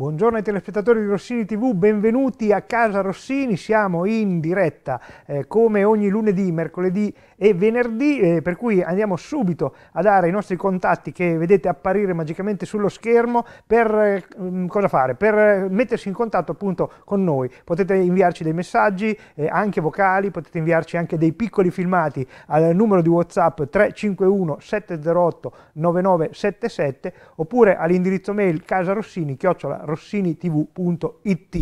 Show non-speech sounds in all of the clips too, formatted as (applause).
Buongiorno ai telespettatori di Rossini TV, benvenuti a Casa Rossini, siamo in diretta eh, come ogni lunedì, mercoledì e venerdì, eh, per cui andiamo subito a dare i nostri contatti che vedete apparire magicamente sullo schermo per, eh, mm, cosa fare? per eh, mettersi in contatto appunto con noi. Potete inviarci dei messaggi, eh, anche vocali, potete inviarci anche dei piccoli filmati al numero di Whatsapp 351 708 9977 oppure all'indirizzo mail casarossini.com rossinitv.it.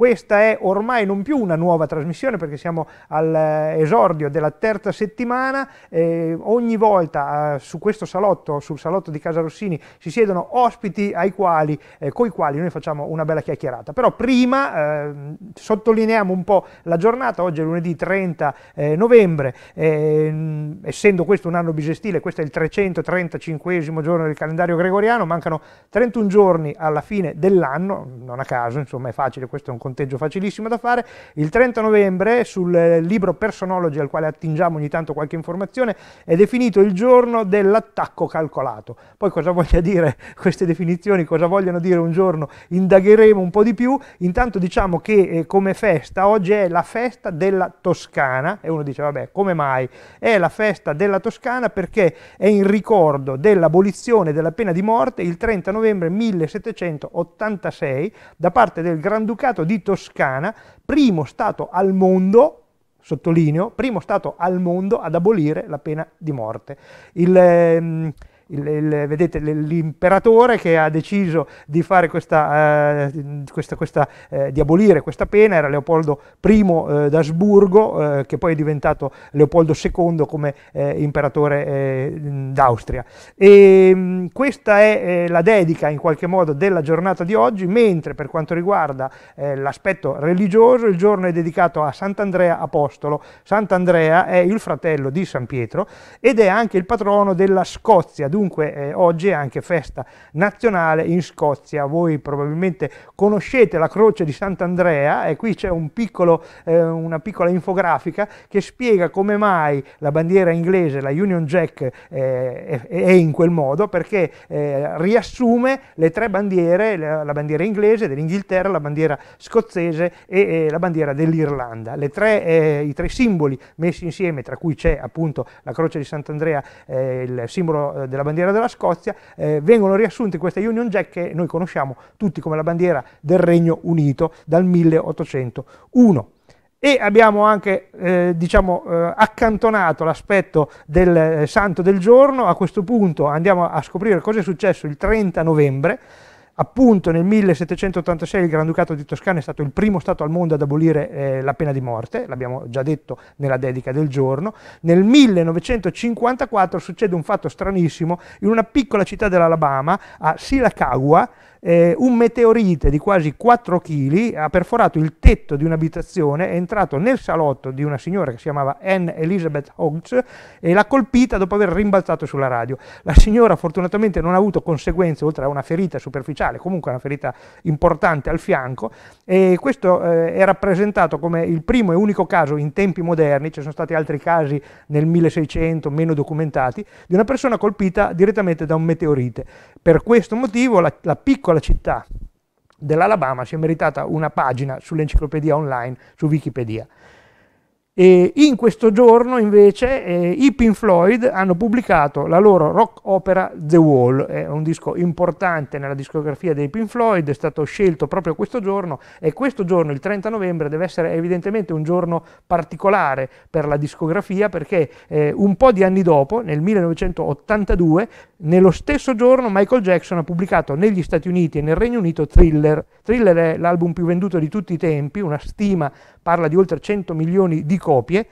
Questa è ormai non più una nuova trasmissione perché siamo all'esordio eh, della terza settimana, eh, ogni volta eh, su questo salotto, sul salotto di Casa Rossini, si siedono ospiti quali, eh, coi quali noi facciamo una bella chiacchierata. Però prima ehm, sottolineiamo un po' la giornata, oggi è lunedì 30 eh, novembre, ehm, essendo questo un anno bisestile, questo è il 335 giorno del calendario gregoriano, mancano 31 giorni alla fine dell'anno, non a caso, insomma è facile, questo è un conteggio facilissimo da fare. Il 30 novembre sul eh, libro Personology al quale attingiamo ogni tanto qualche informazione è definito il giorno dell'attacco calcolato. Poi cosa voglia dire (laughs) queste definizioni, cosa vogliono dire un giorno, indagheremo un po' di più. Intanto diciamo che eh, come festa oggi è la festa della Toscana e uno dice vabbè come mai? È la festa della Toscana perché è in ricordo dell'abolizione della pena di morte il 30 novembre 1786 da parte del Granducato di di Toscana, primo Stato al mondo sottolineo, primo Stato al mondo ad abolire la pena di morte. Il, ehm, il, il, vedete l'imperatore che ha deciso di, questa, eh, questa, questa, eh, di abolire questa pena era Leopoldo I eh, d'Asburgo eh, che poi è diventato Leopoldo II come eh, imperatore d'Austria e ehm, mh, questa è la dedica in qualche modo della giornata di oggi mentre per quanto riguarda l'aspetto religioso il giorno è dedicato a Sant'Andrea Apostolo Sant'Andrea è il fratello di San Pietro ed è anche il patrono della Scozia dunque eh, oggi è anche festa nazionale in Scozia, voi probabilmente conoscete la croce di Sant'Andrea e qui c'è un eh, una piccola infografica che spiega come mai la bandiera inglese, la Union Jack, eh, è, è, in quel modo, perché eh, riassume le tre bandiere, la, la bandiera inglese dell'Inghilterra, la bandiera scozzese e la bandiera dell'Irlanda. Eh, I tre simboli messi insieme, tra cui c'è appunto la croce di Sant'Andrea, eh, il simbolo della bandiera bandiera della Scozia, eh, vengono riassunte queste Union Jack che noi conosciamo tutti come la bandiera del Regno Unito dal 1801 e abbiamo anche eh, diciamo, eh, accantonato l'aspetto del eh, santo del giorno, a questo punto andiamo a scoprire cosa è successo il 30 novembre, appunto nel 1786 il Granducato di Toscana è stato il primo Stato al mondo ad abolire eh, la pena di morte, l'abbiamo già detto nella dedica del giorno, nel 1954 succede un fatto stranissimo, in una piccola città dell'Alabama, a Siracagua, eh, un meteorite di quasi 4 kg ha perforato il tetto di un'abitazione, è entrato nel salotto di una signora che si chiamava Anne Elizabeth Hodges e l'ha colpita dopo aver rimbalzato sulla radio. La signora fortunatamente non ha avuto conseguenze, oltre a una ferita superficiale, comunque una ferita importante al fianco, e questo eh, è rappresentato come il primo e unico caso in tempi moderni, ci sono stati altri casi nel 1600 meno documentati, di una persona colpita direttamente da un meteorite. Per questo motivo la, la piccola città dell'Alabama si è meritata una pagina sull'enciclopedia online su Wikipedia. E in questo giorno invece eh, i Pink Floyd hanno pubblicato la loro rock opera The Wall, è un disco importante nella discografia dei Pink Floyd, è stato scelto proprio questo giorno e questo giorno, il 30 novembre, deve essere evidentemente un giorno particolare per la discografia perché eh, un po' di anni dopo, nel 1982, nello stesso giorno Michael Jackson ha pubblicato negli Stati Uniti e nel Regno Unito Thriller. Thriller è l'album più venduto di tutti i tempi, una stima parla di oltre 100 milioni di copie,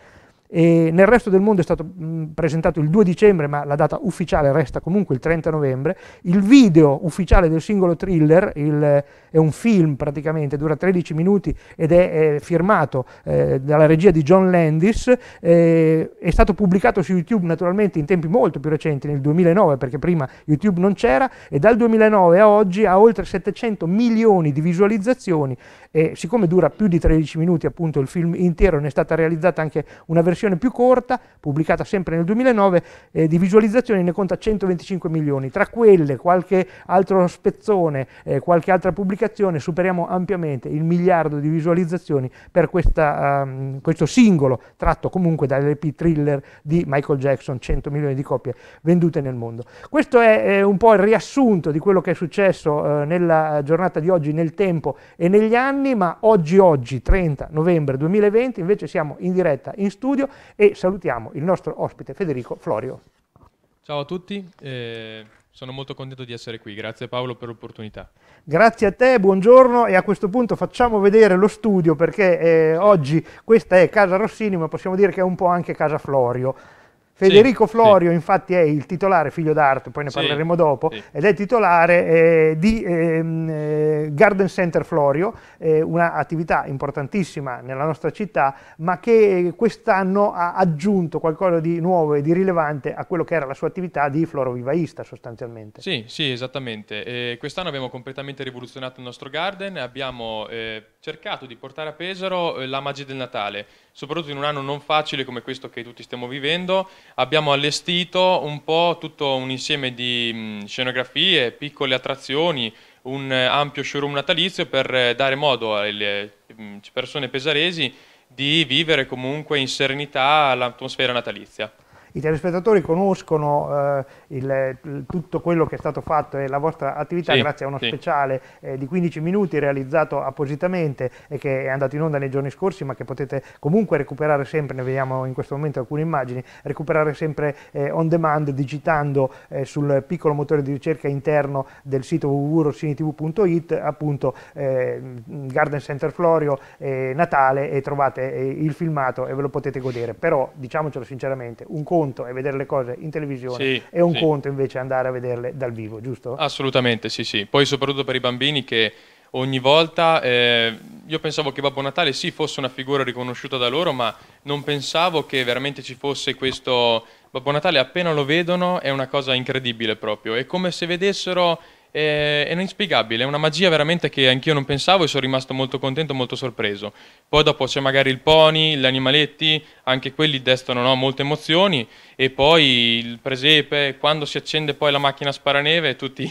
e nel resto del mondo è stato mh, presentato il 2 dicembre, ma la data ufficiale resta comunque il 30 novembre. Il video ufficiale del singolo thriller il, è un film praticamente, dura 13 minuti ed è, è firmato eh, dalla regia di John Landis. Eh, è stato pubblicato su YouTube naturalmente in tempi molto più recenti, nel 2009, perché prima YouTube non c'era, e dal 2009 a oggi ha oltre 700 milioni di visualizzazioni e siccome dura più di 13 minuti appunto il film intero, ne è stata realizzata anche una versione più corta, pubblicata sempre nel 2009, eh, di visualizzazioni ne conta 125 milioni, tra quelle qualche altro spezzone, eh, qualche altra pubblicazione, superiamo ampiamente il miliardo di visualizzazioni per questa, um, questo singolo tratto comunque dall'EP thriller di Michael Jackson, 100 milioni di copie vendute nel mondo. Questo è eh, un po' il riassunto di quello che è successo eh, nella eh, giornata di oggi nel tempo e negli anni, anni, ma oggi, oggi, 30 novembre 2020, invece siamo in diretta in studio e salutiamo il nostro ospite Federico Florio. Ciao a tutti, eh, sono molto contento di essere qui, grazie Paolo per l'opportunità. Grazie a te, buongiorno e a questo punto facciamo vedere lo studio perché eh, oggi questa è Casa Rossini ma possiamo dire che è un po' anche Casa Florio. Federico sì, Florio sì. infatti è il titolare, figlio d'arte, poi ne parleremo sì, dopo, ed è titolare eh, di ehm, eh, Garden Center Florio, eh, un'attività importantissima nella nostra città, ma che quest'anno ha aggiunto qualcosa di nuovo e di rilevante a quello che era la sua attività di florovivaista sostanzialmente. Sì, sì, esattamente. quest'anno abbiamo completamente rivoluzionato il nostro garden, abbiamo eh, cercato di portare a Pesaro eh, la magia del Natale, soprattutto in un anno non facile come questo che tutti stiamo vivendo abbiamo allestito un po' tutto un insieme di mm, scenografie, piccole attrazioni, un eh, ampio showroom natalizio per eh, dare modo alle mm, persone pesaresi di vivere comunque in serenità l'atmosfera natalizia i telespettatori conoscono eh, il, tutto quello che è stato fatto e la vostra attività sì, grazie a uno sì. speciale eh, di 15 minuti realizzato appositamente e che è andato in onda nei giorni scorsi ma che potete comunque recuperare sempre, ne vediamo in questo momento alcune immagini, recuperare sempre eh, on demand digitando eh, sul piccolo motore di ricerca interno del sito www.rossinitv.it appunto eh, Garden Center Florio eh, Natale e trovate il filmato e ve lo potete godere, però diciamocelo sinceramente, un conto conto è vedere le cose in televisione sì, e un sì. conto invece andare a vederle dal vivo, giusto? Assolutamente, sì, sì. Poi soprattutto per i bambini che ogni volta. Eh, io pensavo che Babbo Natale sì fosse una figura riconosciuta da loro, ma non pensavo che veramente ci fosse questo Babbo Natale. Appena lo vedono è una cosa incredibile proprio. È come se vedessero è, inspiegabile, è una magia veramente che anch'io non pensavo e sono rimasto molto contento, molto sorpreso. Poi dopo c'è magari il pony, gli animaletti, anche quelli destano no, molte emozioni e poi il presepe, quando si accende poi la macchina sparaneve tutti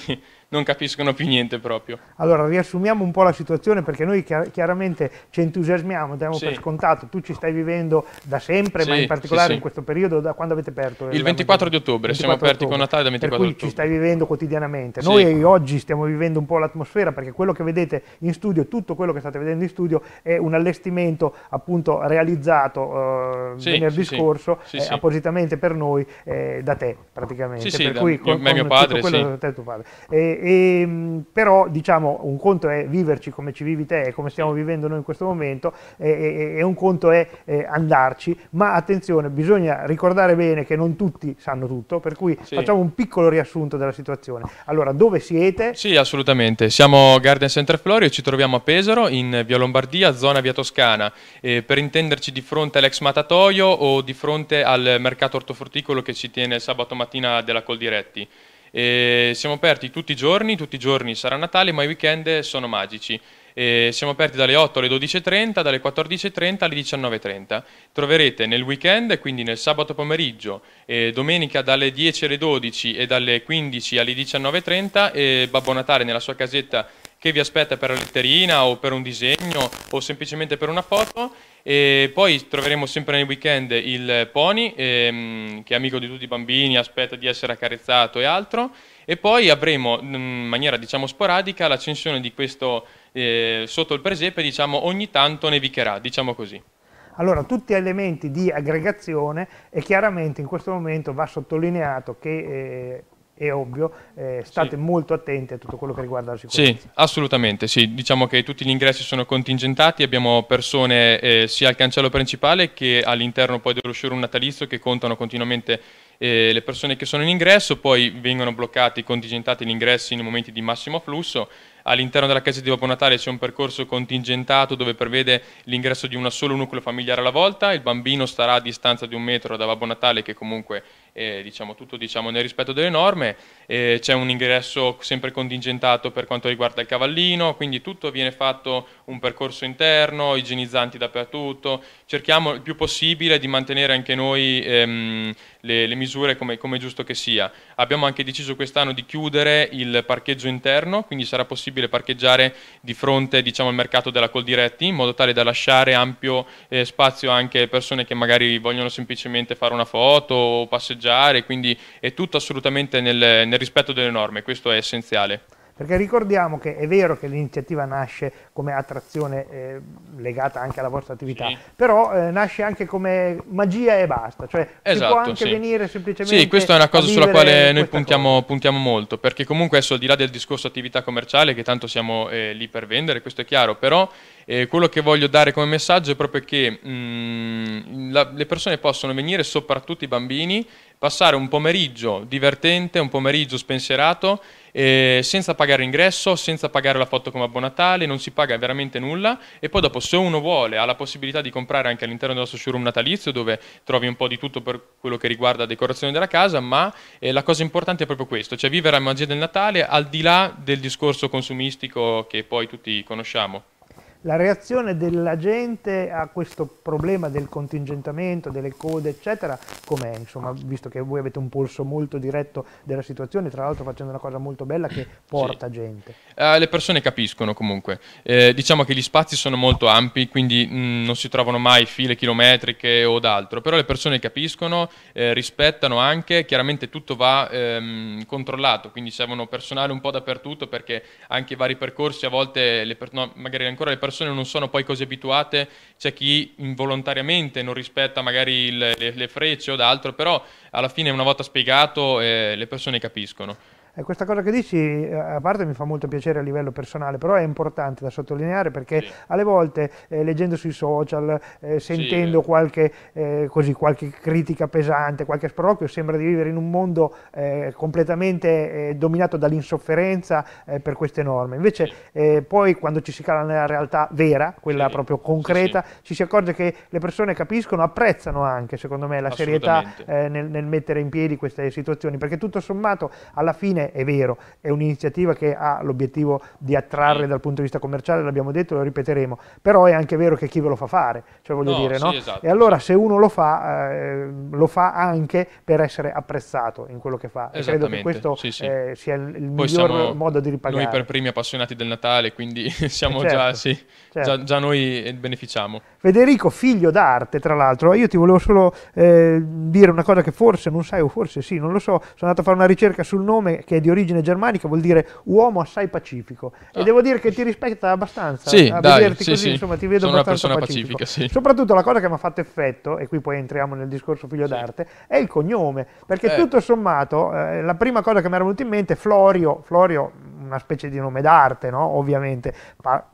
non capiscono più niente proprio. Allora riassumiamo un po' la situazione perché noi chiaramente ci entusiasmiamo, diamo sì. per scontato, tu ci stai vivendo da sempre, sì, ma in particolare sì, in questo periodo, da quando avete aperto? Il 24 di ottobre, 24 siamo aperti ottobre. con Natale da 24 per cui ci stai vivendo quotidianamente. Noi oggi stiamo vivendo un po' l'atmosfera perché quello che vedete in studio, tutto quello che state vedendo in studio è un allestimento appunto realizzato eh, venerdì scorso eh, appositamente per noi eh, da te praticamente. Sì, per sì, cui, da, con, mio, con mio padre, quello sì. da te tuo padre. E, e, mm, però diciamo un conto è viverci come ci vivi te, e come stiamo vivendo noi in questo momento, e, e, e un conto è eh, andarci, ma attenzione, bisogna ricordare bene che non tutti sanno tutto, per cui sì. facciamo un piccolo riassunto della situazione. Allora, dove siete? Sì, assolutamente, siamo Garden Center Florio, ci troviamo a Pesaro, in via Lombardia, zona via Toscana, eh, per intenderci di fronte all'ex matatoio o di fronte al mercato ortofrutticolo che ci tiene sabato mattina della Coldiretti. E siamo aperti tutti i giorni, tutti i giorni sarà Natale, ma i weekend sono magici. E siamo aperti dalle 8 alle 12.30, dalle 14.30 alle 19.30. Troverete nel weekend, quindi nel sabato pomeriggio, eh, domenica dalle 10 alle 12 e dalle 15 alle 19.30, eh, Babbo Natale nella sua casetta che vi aspetta per la letterina o per un disegno o semplicemente per una foto. E poi troveremo sempre nei weekend il Pony, ehm, che è amico di tutti i bambini, aspetta di essere accarezzato e altro. E poi avremo mm, in maniera diciamo sporadica l'accensione di questo eh, sotto il presepe, diciamo ogni tanto nevicherà, diciamo così. Allora, tutti elementi di aggregazione e chiaramente in questo momento va sottolineato che eh, è ovvio, eh, state sì. molto attenti a tutto quello che riguarda la sicurezza. Sì, assolutamente, sì. diciamo che tutti gli ingressi sono contingentati, abbiamo persone eh, sia al cancello principale che all'interno poi dello showroom natalizio che contano continuamente eh, le persone che sono in ingresso, poi vengono bloccati, contingentati gli ingressi nei momenti di massimo flusso, all'interno della casa di Babbo Natale c'è un percorso contingentato dove prevede l'ingresso di una solo nucleo familiare alla volta, il bambino starà a distanza di un metro da Babbo Natale che comunque eh, diciamo, tutto diciamo, nel rispetto delle norme, eh, c'è un ingresso sempre contingentato per quanto riguarda il cavallino, quindi tutto viene fatto un percorso interno, igienizzanti dappertutto, cerchiamo il più possibile di mantenere anche noi ehm, le, le, misure come, come, è giusto che sia. Abbiamo anche deciso quest'anno di chiudere il parcheggio interno, quindi sarà possibile parcheggiare di fronte diciamo, al mercato della Coldiretti in modo tale da lasciare ampio eh, spazio anche a persone che magari vogliono semplicemente fare una foto o passeggiare passeggiare, quindi è tutto assolutamente nel, nel rispetto delle norme, questo è essenziale perché ricordiamo che è vero che l'iniziativa nasce come attrazione eh, legata anche alla vostra attività, sì. però eh, nasce anche come magia e basta, cioè esatto, può anche sì. venire semplicemente Sì, questa è una cosa sulla quale noi puntiamo, puntiamo, molto, perché comunque adesso al di là del discorso attività commerciale, che tanto siamo eh, lì per vendere, questo è chiaro, però eh, quello che voglio dare come messaggio è proprio che mh, mm, la, le persone possono venire, soprattutto i bambini, passare un pomeriggio divertente, un pomeriggio spensierato, eh, senza pagare ingresso, senza pagare la foto come abbonatale, non si paga veramente nulla e poi dopo se uno vuole ha la possibilità di comprare anche all'interno del nostro showroom natalizio dove trovi un po' di tutto per quello che riguarda la decorazione della casa, ma eh, la cosa importante è proprio questo, cioè vivere la magia del Natale al di là del discorso consumistico che poi tutti conosciamo la reazione della gente a questo problema del contingentamento, delle code, eccetera, com'è? Insomma, visto che voi avete un polso molto diretto della situazione, tra l'altro facendo una cosa molto bella che porta sì. gente. Uh, le persone capiscono comunque. Eh, diciamo che gli spazi sono molto ampi, quindi mh, mm, non si trovano mai file chilometriche o d'altro, però le persone capiscono, eh, rispettano anche, chiaramente tutto va ehm, controllato, quindi servono personale un po' dappertutto perché anche i vari percorsi a volte, no, magari ancora le persone persone non sono poi così abituate, c'è chi involontariamente non rispetta magari il, le, le, frecce o d'altro, però alla fine una volta spiegato eh, le persone capiscono. E eh, questa cosa che dici, eh, a parte mi fa molto piacere a livello personale, però è importante da sottolineare perché sì. alle volte eh, leggendo sui social, eh, sentendo sì, qualche, eh, così, qualche, critica pesante, qualche sproloquio, sembra di vivere in un mondo eh, completamente dominato dall'insofferenza per queste norme. Invece sì. poi quando ci si cala nella realtà vera, quella proprio concreta, ci si accorge che le persone capiscono, apprezzano anche, secondo me, la serietà nel, nel mettere in piedi queste situazioni, perché tutto sommato alla fine è, vero, è un'iniziativa che ha l'obiettivo di attrarre dal punto di vista commerciale, l'abbiamo detto, lo ripeteremo, però è anche vero che chi ve lo fa fare, cioè voglio no, dire, no? Sì, esatto, e allora se uno lo fa, eh, lo fa anche per essere apprezzato in quello che fa, e credo che questo sì, sì. Eh, sia il, il miglior modo di ripagare. Noi per primi appassionati del Natale, quindi eh, (laughs) siamo certo, già, sì, certo. già, già, noi beneficiamo. Federico, figlio d'arte, tra l'altro, io ti volevo solo eh, dire una cosa che forse non sai o forse sì, non lo so, sono andato a fare una ricerca sul nome che è di origine germanica vuol dire uomo assai pacifico. Ah. E devo dire che ti rispetta abbastanza. Sì, a dai, vederti sì, così, sì. insomma, ti vedo Sono abbastanza pacifico. pacifica. Sì. Soprattutto la cosa che mi ha fatto effetto, e qui poi entriamo nel discorso figlio d'arte, è il cognome. Perché eh. tutto sommato, eh, la prima cosa che mi era venuta in mente è Florio, Florio una specie di nome d'arte, no? ovviamente, pa-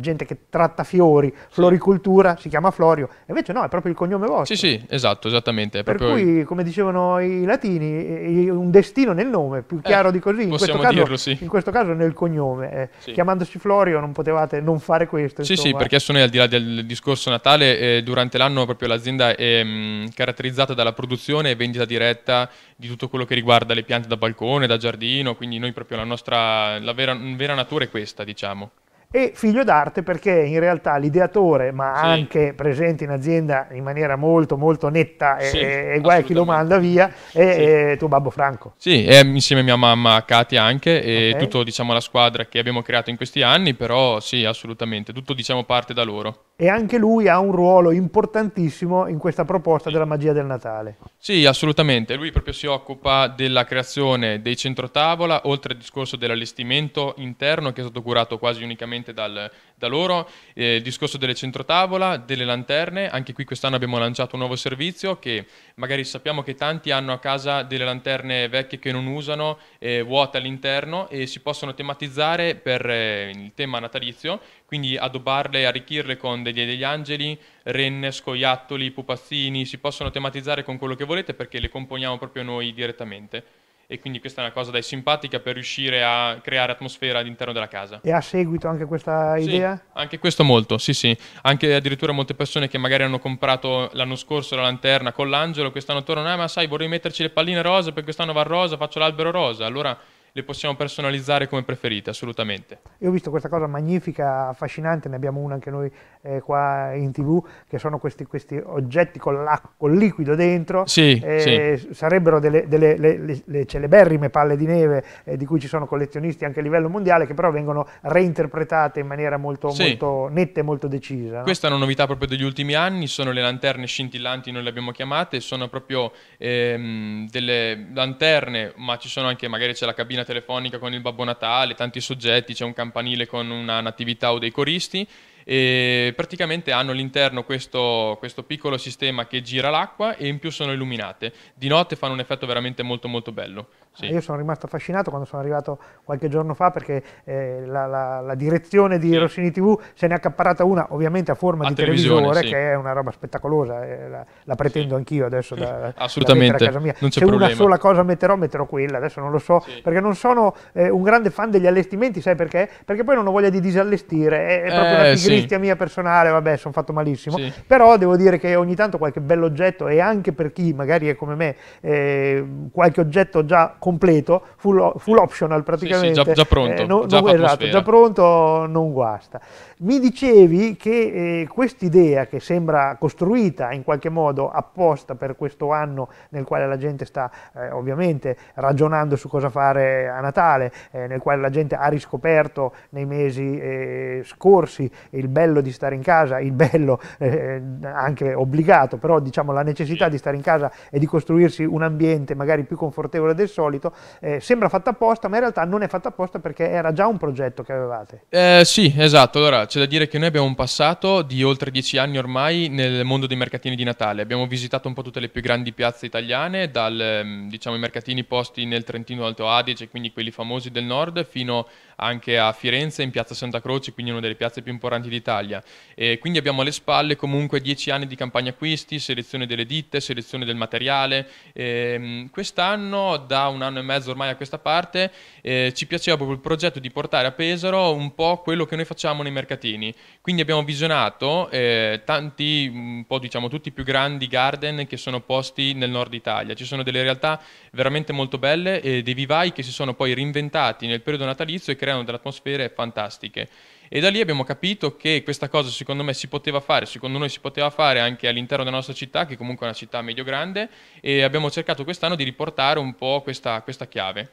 gente che tratta fiori, floricultura, si chiama Florio, invece no, è proprio il cognome vostro. Sì, sì, esatto, esattamente. per cui, il... come dicevano i latini, un destino nel nome, più eh, chiaro eh, di così, in questo, caso, dirlo, sì. in questo, caso, nel cognome. Eh, sì. Chiamandosi Florio non potevate non fare questo. Sì, insomma. sì, perché sono noi al di là del discorso natale, eh, durante l'anno proprio l'azienda è mh, mm, caratterizzata dalla produzione e vendita diretta di tutto quello che riguarda le piante da balcone, da giardino, quindi noi proprio la nostra, la vera, vera natura è questa, diciamo e figlio d'arte perché in realtà l'ideatore, ma sì. anche presente in azienda in maniera molto molto netta sì, e, guai a chi lo manda via, è, sì. tuo babbo Franco. Sì, è insieme a mia mamma Katia anche e okay. tutta diciamo, la squadra che abbiamo creato in questi anni, però sì, assolutamente, tutto diciamo parte da loro. E anche lui ha un ruolo importantissimo in questa proposta della magia del Natale. Sì, assolutamente, lui proprio si occupa della creazione dei centro tavola, oltre al discorso dell'allestimento interno che è stato curato quasi unicamente direttamente dal, da loro. Eh, il discorso delle centrotavola, delle lanterne, anche qui quest'anno abbiamo lanciato un nuovo servizio che magari sappiamo che tanti hanno a casa delle lanterne vecchie che non usano, eh, vuote all'interno e si possono tematizzare per eh, il tema natalizio, quindi adobarle, arricchirle con degli, degli angeli, renne, scoiattoli, pupazzini, si possono tematizzare con quello che volete perché le componiamo proprio noi direttamente e quindi questa è una cosa dai simpatica per riuscire a creare atmosfera all'interno della casa. E ha seguito anche questa idea? Sì, anche questo molto, sì sì, anche addirittura molte persone che magari hanno comprato l'anno scorso la lanterna con l'angelo, quest'anno tornano, ah ma sai vorrei metterci le palline rosa perché quest'anno va rosa, faccio l'albero rosa, allora le possiamo personalizzare come preferite, assolutamente. Io ho visto questa cosa magnifica, affascinante, ne abbiamo una anche noi eh, qua in tv, che sono questi, questi oggetti con, con liquido dentro, sì, eh, sì. sarebbero delle, delle le, le, le, celeberrime palle di neve eh, di cui ci sono collezionisti anche a livello mondiale, che però vengono reinterpretate in maniera molto, sì. molto netta e molto decisa. No? Questa è una novità proprio degli ultimi anni, sono le lanterne scintillanti, noi le abbiamo chiamate, sono proprio ehm, delle lanterne, ma ci sono anche, magari c'è la cabina telefonica con il Babbo Natale, tanti soggetti, c'è un campanile con una natività o dei coristi e praticamente hanno all'interno questo, questo piccolo sistema che gira l'acqua e in più sono illuminate. Di notte fanno un effetto veramente molto molto bello. Sì. Ah, io sono rimasto affascinato quando sono arrivato qualche giorno fa perché eh, la, la, la, direzione di sì. Rossini TV se n'è accapparata una, ovviamente a forma a di televisore, sì. che è una roba spettacolosa, eh, la, la, pretendo anch'io adesso da, (laughs) Assolutamente. da a casa mia. Non c'è se problema. una sola cosa metterò, metterò quella, adesso non lo so, perché non sono eh, un grande fan degli allestimenti, sai perché? Perché poi non ho voglia di disallestire, è, è proprio una pigrizia eh, malizia mia personale, vabbè, sono fatto malissimo, però devo dire che ogni tanto qualche bello oggetto e anche per chi magari è come me, eh, qualche oggetto già completo, full, full optional praticamente, già, già, pronto, eh, no, già, no, esatto, già pronto non guasta. Mi dicevi che eh, quest'idea che sembra costruita in qualche modo apposta per questo anno nel quale la gente sta eh, ovviamente ragionando su cosa fare a Natale, eh, nel quale la gente ha riscoperto nei mesi eh, scorsi il bello di stare in casa, il bello eh, anche obbligato, però diciamo la necessità di stare in casa e di costruirsi un ambiente magari più confortevole del solito, eh, sembra fatta apposta, ma in realtà non è fatta apposta perché era già un progetto che avevate. Eh, sì, esatto. Allora, c'è da dire che noi abbiamo un passato di oltre dieci anni ormai nel mondo dei mercatini di Natale. Abbiamo visitato un po' tutte le più grandi piazze italiane, dal, ehm, diciamo, i mercatini posti nel Trentino Alto Adige, quindi quelli famosi del nord, fino anche a Firenze in piazza Santa Croce, quindi una delle piazze più importanti d'Italia. E quindi abbiamo alle spalle comunque dieci anni di campagna acquisti, selezione delle ditte, selezione del materiale. E ehm, quest'anno, da un anno e mezzo ormai a questa parte, eh, ci piaceva proprio il progetto di portare a Pesaro un po' quello che noi facciamo nei mercatini. Quindi abbiamo visionato eh, tanti, un po' diciamo tutti i più grandi garden che sono posti nel nord Italia. Ci sono delle realtà veramente molto belle e eh, dei vivai che si sono poi reinventati nel periodo natalizio e creano delle atmosfere fantastiche. E da lì abbiamo capito che questa cosa secondo me si poteva fare, secondo noi si poteva fare anche all'interno della nostra città, che comunque è una città medio-grande, e abbiamo cercato quest'anno di riportare un po' questa, questa chiave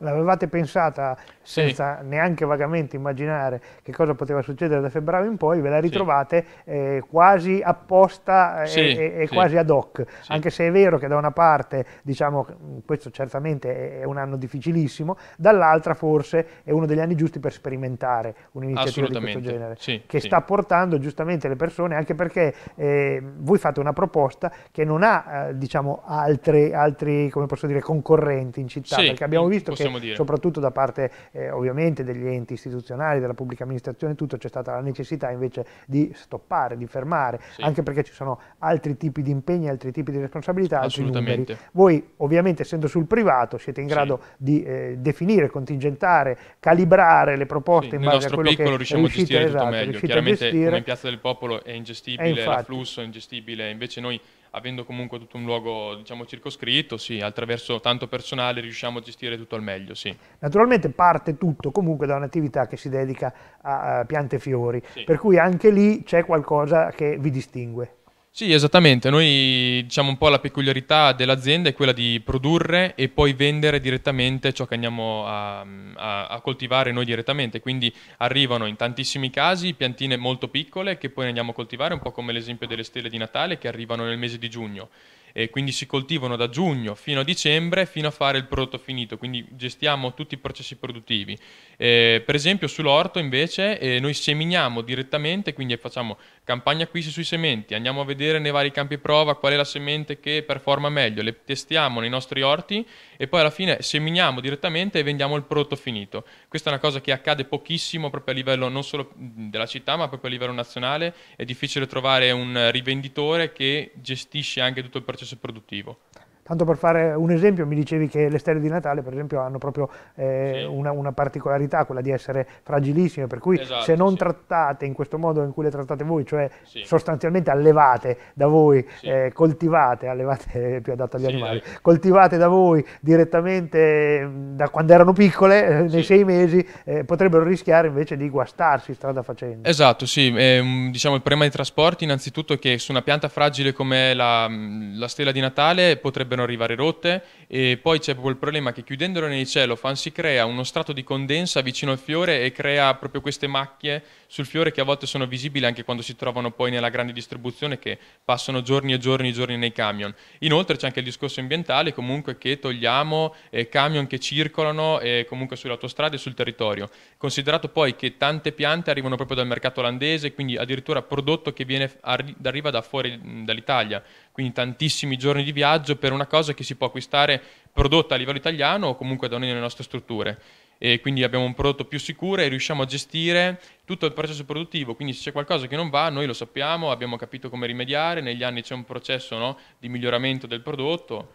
l'avevate pensata senza sì. neanche vagamente immaginare che cosa poteva succedere da febbraio in poi, ve la ritrovate sì. eh, quasi apposta eh, sì, e, e quasi ad hoc, anche se è vero che da una parte, diciamo, questo certamente è un anno difficilissimo, dall'altra forse è uno degli anni giusti per sperimentare un'iniziativa di questo genere, che sta portando giustamente le persone, anche perché eh, voi fate una proposta che non ha, eh, diciamo, altri, altri, come posso dire, concorrenti in città, perché abbiamo mm, visto che soprattutto da parte eh, ovviamente degli enti istituzionali, della pubblica amministrazione, tutto c'è stata la necessità invece di stoppare, di fermare, sì. anche perché ci sono altri tipi di impegni, altri tipi di responsabilità, altri numeri. Voi ovviamente essendo sul privato siete in grado sì. di eh, definire, contingentare, calibrare le proposte sì, in base a quello che riusciamo esatto, riuscite, a gestire esatto, tutto meglio. Chiaramente come in Piazza del Popolo è ingestibile, l'afflusso eh, è ingestibile, invece noi avendo comunque tutto un luogo diciamo, circoscritto, sì, attraverso tanto personale riusciamo a gestire tutto al meglio. Sì. Naturalmente parte tutto comunque da un'attività che si dedica a piante e fiori, sì. per cui anche lì c'è qualcosa che vi distingue. Sì, esattamente. Noi diciamo un po' la peculiarità dell'azienda è quella di produrre e poi vendere direttamente ciò che andiamo a, a, a, coltivare noi direttamente. Quindi arrivano in tantissimi casi piantine molto piccole che poi andiamo a coltivare, un po' come l'esempio delle stelle di Natale che arrivano nel mese di giugno. E quindi si coltivano da giugno fino a dicembre fino a fare il prodotto finito, quindi gestiamo tutti i processi produttivi. Eh, per esempio sull'orto invece eh, noi seminiamo direttamente, quindi facciamo campagna acquisti sui sementi, andiamo a vedere nei vari campi prova qual è la semente che performa meglio, le testiamo nei nostri orti e poi alla fine seminiamo direttamente e vendiamo il prodotto finito. Questa è una cosa che accade pochissimo proprio a livello non solo mm, della città ma proprio a livello nazionale, è difficile trovare un rivenditore che gestisce anche tutto il processo produttivo. Tanto per fare un esempio, mi dicevi che le stelle di Natale, per esempio, hanno proprio eh, sì. una, una, particolarità, quella di essere fragilissime, per cui esatto, se non sì. trattate in questo modo in cui le trattate voi, cioè sì. sostanzialmente allevate da voi, eh, coltivate, allevate (laughs) più adatto agli animali, dai. coltivate da voi direttamente mm, da quando erano piccole, eh, nei sei mesi, eh, potrebbero rischiare invece di guastarsi strada facendo. Esatto, sì. Ehm, diciamo il problema dei trasporti innanzitutto è che su una pianta fragile come la, mm, la stella di Natale potrebbero iniziano arrivare rotte e poi c'è proprio il problema che chiudendolo nei cellophane si crea uno strato di condensa vicino al fiore e crea proprio queste macchie sul fiore che a volte sono visibili anche quando si trovano poi nella grande distribuzione che passano giorni e giorni e giorni nei camion. Inoltre c'è anche il discorso ambientale comunque che togliamo eh, camion che circolano eh, comunque sulle autostrade e sul territorio. Considerato poi che tante piante arrivano proprio dal mercato olandese, quindi addirittura prodotto che viene, arri- arriva da fuori dall'Italia, quindi tantissimi giorni di viaggio per una cosa che si può acquistare prodotta a livello italiano o comunque da noi nelle nostre strutture. E quindi abbiamo un prodotto più sicuro e riusciamo a gestire tutto il processo produttivo, quindi se c'è qualcosa che non va noi lo sappiamo, abbiamo capito come rimediare, negli anni c'è un processo no, di miglioramento del prodotto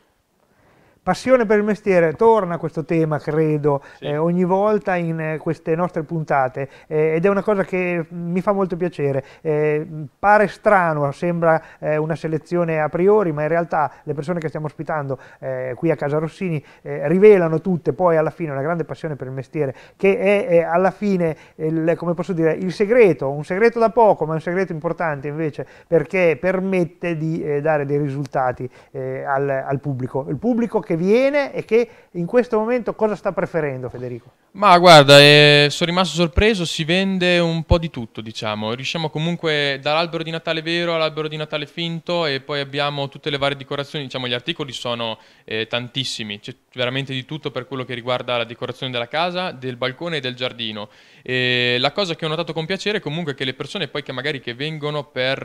Passione per il mestiere, torna questo tema credo sì. eh, ogni volta in eh, queste nostre puntate eh, ed è una cosa che mi fa molto piacere, eh, pare strano, sembra eh, una selezione a priori ma in realtà le persone che stiamo ospitando eh, qui a Casa Rossini rivelano tutte poi alla fine una grande passione per il mestiere che è alla fine il, come posso dire, il segreto, un segreto da poco ma un segreto importante invece perché permette di dare dei risultati al, al, pubblico, il pubblico che che viene e che in questo momento cosa sta preferendo Federico? Ma guarda, eh, sono rimasto sorpreso, si vende un po' di tutto, diciamo. Riusciamo comunque dall'albero di Natale vero all'albero di Natale finto e poi abbiamo tutte le varie decorazioni, diciamo, gli articoli sono eh, tantissimi, c'è veramente di tutto per quello che riguarda la decorazione della casa, del balcone e del giardino. E la cosa che ho notato con piacere è comunque che le persone poi che magari che vengono per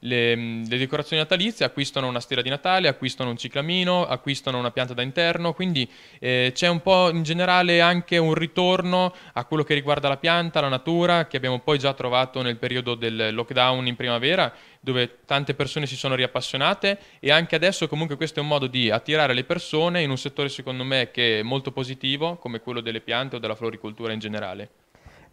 le, le, decorazioni natalizie acquistano una stella di Natale, acquistano un ciclamino, acquistano una pianta da interno, quindi eh, c'è un po' in generale anche un ritorno a quello che riguarda la pianta, la natura, che abbiamo poi già trovato nel periodo del lockdown in primavera dove tante persone si sono riappassionate e anche adesso comunque questo è un modo di attirare le persone in un settore secondo me che è molto positivo come quello delle piante o della floricoltura in generale.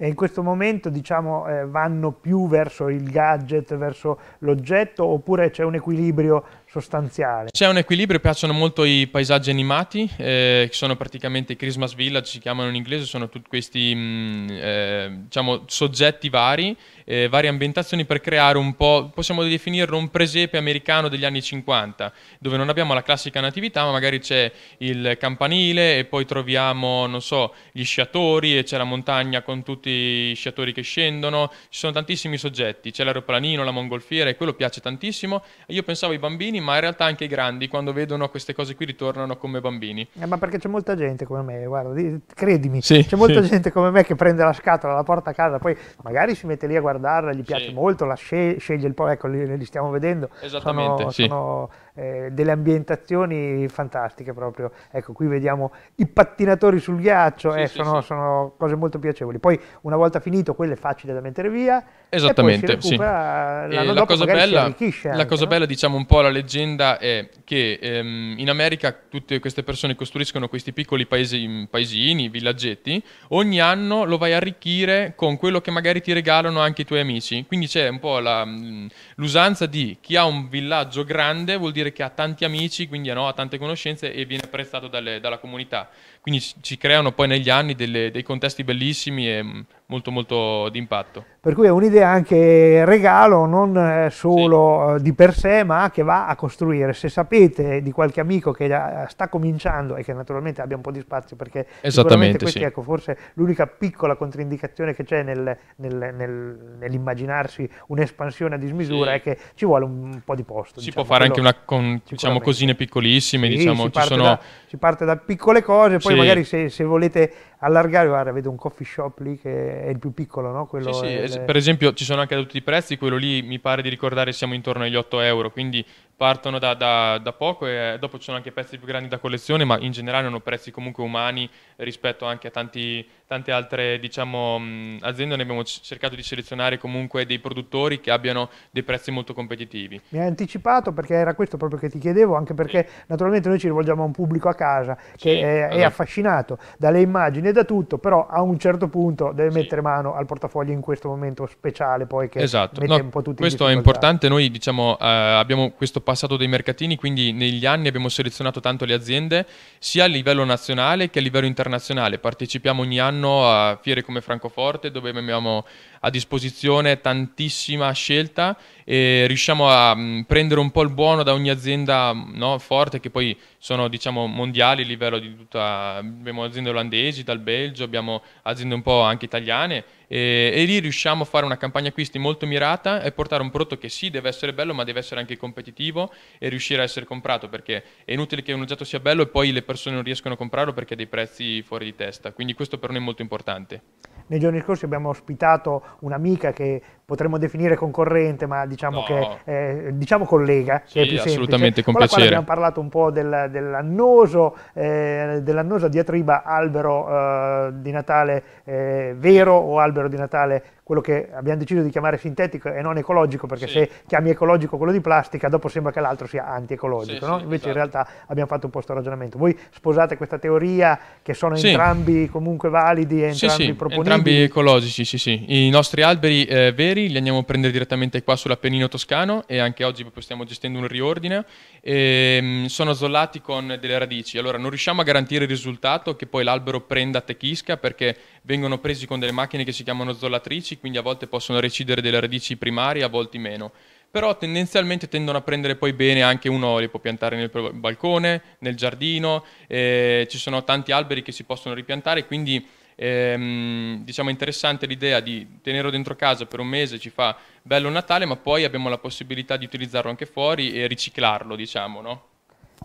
E in questo momento diciamo, eh, vanno più verso il gadget, verso l'oggetto oppure c'è un equilibrio sostanziale. C'è un equilibrio, piacciono molto i paesaggi animati, eh, che sono praticamente i Christmas Village, si chiamano in inglese, sono tutti questi mh, mm, eh, diciamo, soggetti vari, eh, varie ambientazioni per creare un po', possiamo definirlo un presepe americano degli anni 50, dove non abbiamo la classica natività, ma magari c'è il campanile e poi troviamo, non so, gli sciatori e c'è la montagna con tutti i sciatori che scendono, ci sono tantissimi soggetti, c'è l'aeroplanino, la mongolfiera e quello piace tantissimo. Io pensavo ai bambini bambini, ma in realtà anche i grandi, quando vedono queste cose qui, ritornano come bambini. Eh, ma perché c'è molta gente come me, guarda, credimi, sì, c'è molta sì. gente come me che prende la scatola, la porta a casa, poi magari si mette lì a guardarla, gli piace sì. molto, la sceglie, sceglie il po', ecco, li, li stiamo vedendo. Esattamente, sono, sono eh, delle ambientazioni fantastiche proprio. Ecco, qui vediamo i pattinatori sul ghiaccio, sì, eh, sì, sono, sì. sono, cose molto piacevoli. Poi una volta finito quello è facile da mettere via. Esattamente, recupera, la, cosa bella, anche, la cosa no? bella, diciamo un po' la leggenda è che ehm, in America tutte queste persone costruiscono questi piccoli paesi, mm, paesini, villaggetti, ogni anno lo vai a arricchire con quello che magari ti regalano anche i tuoi amici. Quindi c'è un po' la, mm, l'usanza di chi ha un villaggio grande vuol dire dire che ha tanti amici, quindi no, ha tante conoscenze e viene apprezzato dalle, dalla comunità quindi ci creano poi negli anni delle, dei contesti bellissimi e mm, molto molto d'impatto. Per cui è un'idea anche regalo, non eh, solo sì. Eh, di per sé, ma che va a costruire. Se sapete di qualche amico che eh, sta cominciando e che naturalmente abbia un po' di spazio, perché sicuramente questa sì. ecco, forse l'unica piccola controindicazione che c'è nel, nel, nel, nell'immaginarsi un'espansione a dismisura sì. è che ci vuole un po' di posto. Si diciamo, può fare anche una con diciamo, cosine piccolissime, diciamo, si, parte sono... da, si parte da piccole cose, poi magari se, se, volete allargare, guarda, vedo un coffee shop lì che è il più piccolo, no? Quello sì, sì. Le... per esempio ci sono anche tutti i prezzi, quello lì mi pare di ricordare siamo intorno agli 8 euro, quindi partono da, da, da, poco e eh, dopo ci sono anche pezzi più grandi da collezione, ma in generale hanno prezzi comunque umani rispetto anche a tanti, tante altre diciamo, mm, aziende. Noi abbiamo cercato di selezionare comunque dei produttori che abbiano dei prezzi molto competitivi. Mi hai anticipato perché era questo proprio che ti chiedevo, anche perché sì. naturalmente noi ci rivolgiamo a un pubblico a casa che sì, è, allora. è, esatto. affascinato dalle immagini e da tutto, però a un certo punto deve sì. mettere mano al portafoglio in questo momento speciale poi che esatto. mette no, un po' tutti Questo è importante, noi diciamo, eh, abbiamo questo passato dei mercatini, quindi negli anni abbiamo selezionato tanto le aziende, sia a livello nazionale che a livello internazionale. Partecipiamo ogni anno a fiere come Francoforte, dove abbiamo a disposizione tantissima scelta e riusciamo a mm, prendere un po' il buono da ogni azienda mm, no, forte, che poi sono diciamo, mondiali a livello di tutta... abbiamo aziende olandesi, dal Belgio, abbiamo aziende un po' anche italiane e, e, lì riusciamo a fare una campagna acquisti molto mirata e portare un prodotto che sì deve essere bello ma deve essere anche competitivo e riuscire a essere comprato perché è inutile che un oggetto sia bello e poi le persone non riescono a comprarlo perché ha dei prezzi fuori di testa, quindi questo per noi è molto importante nei giorni scorsi abbiamo ospitato un'amica che potremmo definire concorrente, ma diciamo, no. che, eh, diciamo collega, sì, che è più assolutamente semplice, con, con piacere. abbiamo parlato un po' del, dell'annoso, eh, dell'annosa diatriba albero eh, di Natale eh, vero o albero di Natale quello che abbiamo deciso di chiamare sintetico e non ecologico, perché sì. se chiami ecologico quello di plastica, dopo sembra che l'altro sia anti-ecologico, sì, no? sì, invece esatto. in realtà abbiamo fatto un po' questo ragionamento. Voi sposate questa teoria che sono entrambi comunque validi e entrambi sì, proponibili? Entrambi ecologici, sì, sì. I nostri alberi eh, veri li andiamo a prendere direttamente qua sull'Appennino toscano e anche oggi proprio stiamo gestendo un riordine. E, ehm, mh, sono zollati con delle radici, allora non riusciamo a garantire il risultato che poi l'albero prenda a tecchisca perché vengono presi con delle macchine che si chiamano zollatrici quindi a volte possono recidere delle radici primarie, a volte meno. Però tendenzialmente tendono a prendere poi bene anche uno, li può piantare nel balcone, nel giardino, eh, ci sono tanti alberi che si possono ripiantare, quindi ehm, diciamo interessante l'idea di tenerlo dentro casa per un mese, ci fa bello Natale, ma poi abbiamo la possibilità di utilizzarlo anche fuori e riciclarlo, diciamo, no?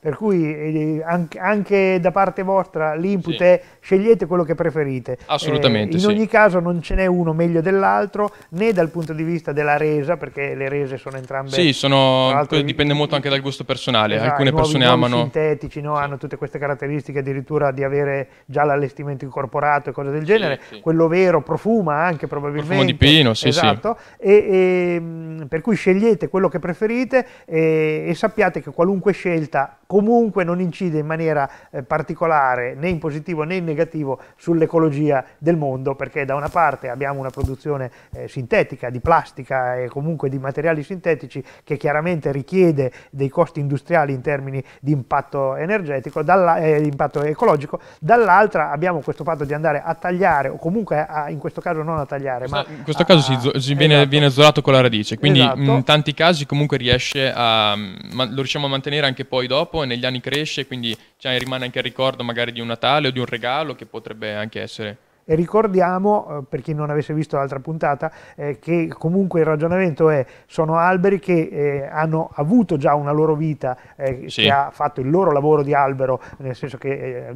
Per cui eh, anche da parte vostra l'input sì. è scegliete quello che preferite. Eh, Assolutamente. Eh, in sì. ogni caso non ce n'è uno meglio dell'altro, né dal punto di vista della resa, perché le rese sono entrambe... Sì, sono, dipende molto anche dal gusto personale. Esatto, Alcune nuovi, persone amano... I sintetici no? sì. hanno tutte queste caratteristiche addirittura di avere già l'allestimento incorporato e cose del genere. Quello vero profuma anche probabilmente. Profumo di pino, sì, esatto. sì. E, e, mm, per cui scegliete quello che preferite e, eh, e sappiate che qualunque scelta comunque non incide in maniera eh, particolare né in positivo né in negativo sull'ecologia del mondo perché da una parte abbiamo una produzione eh, sintetica di plastica e comunque di materiali sintetici che chiaramente richiede dei costi industriali in termini di impatto energetico, dalla, eh, impatto ecologico, dall'altra abbiamo questo fatto di andare a tagliare o comunque a, in questo caso non a tagliare. ma in questo a, caso si, si viene, esatto. viene isolato con la radice, quindi esatto. in tanti casi comunque riesce a, ma, lo riusciamo a mantenere anche poi dopo e negli anni cresce, quindi cioè, rimane anche il ricordo magari di un Natale o di un regalo che potrebbe anche essere. E ricordiamo, eh, per chi non avesse visto l'altra puntata, eh, che comunque il ragionamento è sono alberi che eh, hanno avuto già una loro vita, eh, sì. che ha fatto il loro lavoro di albero, nel senso che eh,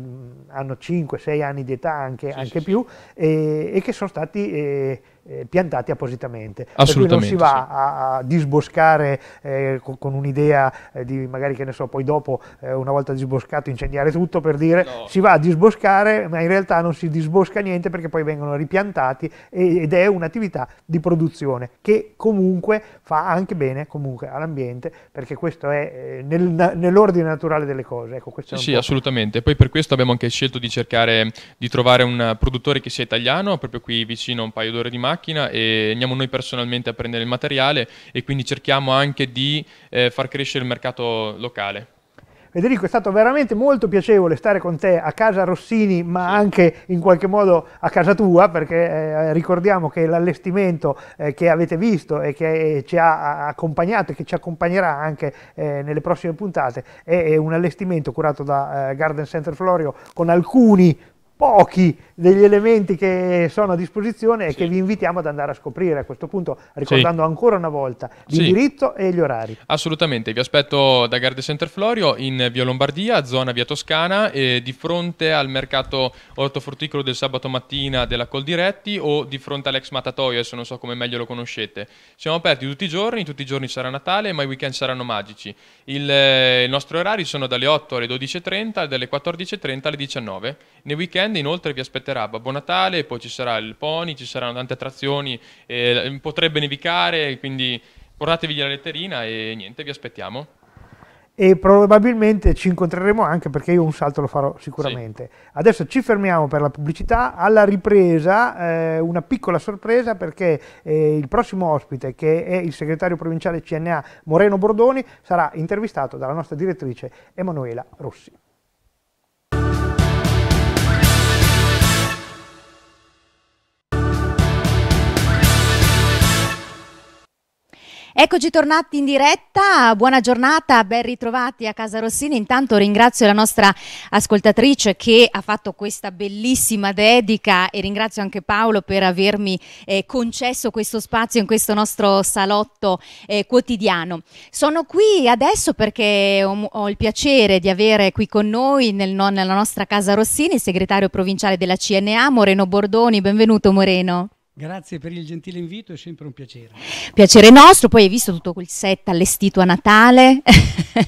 hanno 5-6 anni di età, anche, sì, anche sì, più, e, e, che sono stati eh, eh, piantati appositamente. Assolutamente. non si va sì. a, a, disboscare eh, con, con un'idea eh, di magari che ne so, poi dopo eh, una volta disboscato incendiare tutto per dire no. si va a disboscare, ma in realtà non si disbosca niente perché poi vengono ripiantati e, ed è un'attività di produzione che comunque fa anche bene comunque all'ambiente perché questo è eh, nel, nell'ordine naturale delle cose. Ecco, questo sì, assolutamente. Poi per questo abbiamo anche scelto di cercare di trovare un produttore che sia italiano, proprio qui vicino a un paio d'ore di macchina macchina e andiamo noi personalmente a prendere il materiale e quindi cerchiamo anche di eh, far crescere il mercato locale. Federico, è stato veramente molto piacevole stare con te a casa Rossini, ma anche in qualche modo a casa tua, perché eh, ricordiamo che l'allestimento eh, che avete visto e che eh, ci ha accompagnato e che ci accompagnerà anche eh, nelle prossime puntate è, è, un allestimento curato da eh, Garden Center Florio con alcuni pochi degli elementi che sono a disposizione e sì. che vi invitiamo ad andare a scoprire a questo punto, ricordando sì. ancora una volta l'indirizzo sì. e gli orari. Assolutamente, vi aspetto da Garde Center Florio in Via Lombardia, zona Via Toscana, di fronte al mercato ortofrutticolo del sabato mattina della Coldiretti o di fronte all'ex Matatoio, adesso non so come meglio lo conoscete. Siamo aperti tutti i giorni, tutti i giorni sarà Natale, ma i weekend saranno magici. Il, eh, i nostri orari sono dalle 8 alle 12.30 dalle 14.30 alle 19. Nei weekend weekend inoltre vi aspetterà Babbo Natale, poi ci sarà il Pony, ci saranno tante attrazioni, eh, potrebbe nevicare, quindi portatevi la letterina e niente, vi aspettiamo. E probabilmente ci incontreremo anche perché io un salto lo farò sicuramente. Sì. Adesso ci fermiamo per la pubblicità, alla ripresa eh, una piccola sorpresa perché eh, il prossimo ospite che è il segretario provinciale CNA Moreno Bordoni sarà intervistato dalla nostra direttrice Emanuela Rossi. Eccoci tornati in diretta, buona giornata, ben ritrovati a Casa Rossini. Intanto ringrazio la nostra ascoltatrice che ha fatto questa bellissima dedica e ringrazio anche Paolo per avermi eh, concesso questo spazio in questo nostro salotto eh, quotidiano. Sono qui adesso perché ho, ho, il piacere di avere qui con noi nel, nella nostra Casa Rossini il segretario provinciale della CNA, Moreno Bordoni. Benvenuto Moreno. Grazie per il gentile invito, è sempre un piacere. Piacere nostro, poi hai visto tutto quel set allestito a Natale.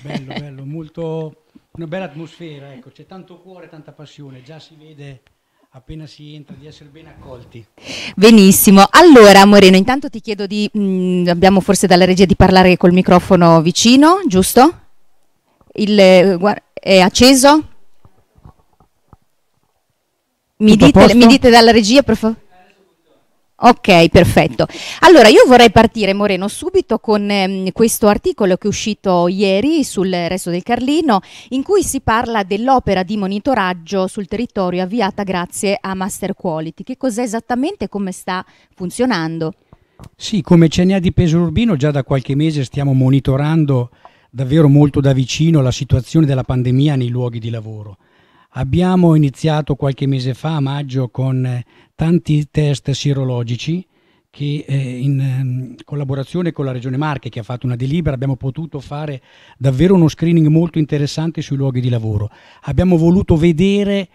Bello, bello, molto, una bella atmosfera, ecco. c'è tanto cuore, tanta passione, già si vede appena si entra di essere ben accolti. Benissimo, allora Moreno, intanto ti chiedo di, mh, mm, abbiamo forse dalla regia di parlare col microfono vicino, giusto? Il, è acceso? Mi dite, mi dite dalla regia, per favore. Ok, perfetto. Allora, io vorrei partire, Moreno, subito con ehm, questo articolo che è uscito ieri sul Resto del Carlino, in cui si parla dell'opera di monitoraggio sul territorio avviata grazie a Master Quality. Che cos'è esattamente e come sta funzionando? Sì, come ce Cenea di peso Urbino già da qualche mese stiamo monitorando davvero molto da vicino la situazione della pandemia nei luoghi di lavoro. Abbiamo iniziato qualche mese fa, a maggio, con eh, tanti test sirologici che eh, in ehm, collaborazione con la Regione Marche, che ha fatto una delibera, abbiamo potuto fare davvero uno screening molto interessante sui luoghi di lavoro. Abbiamo voluto vedere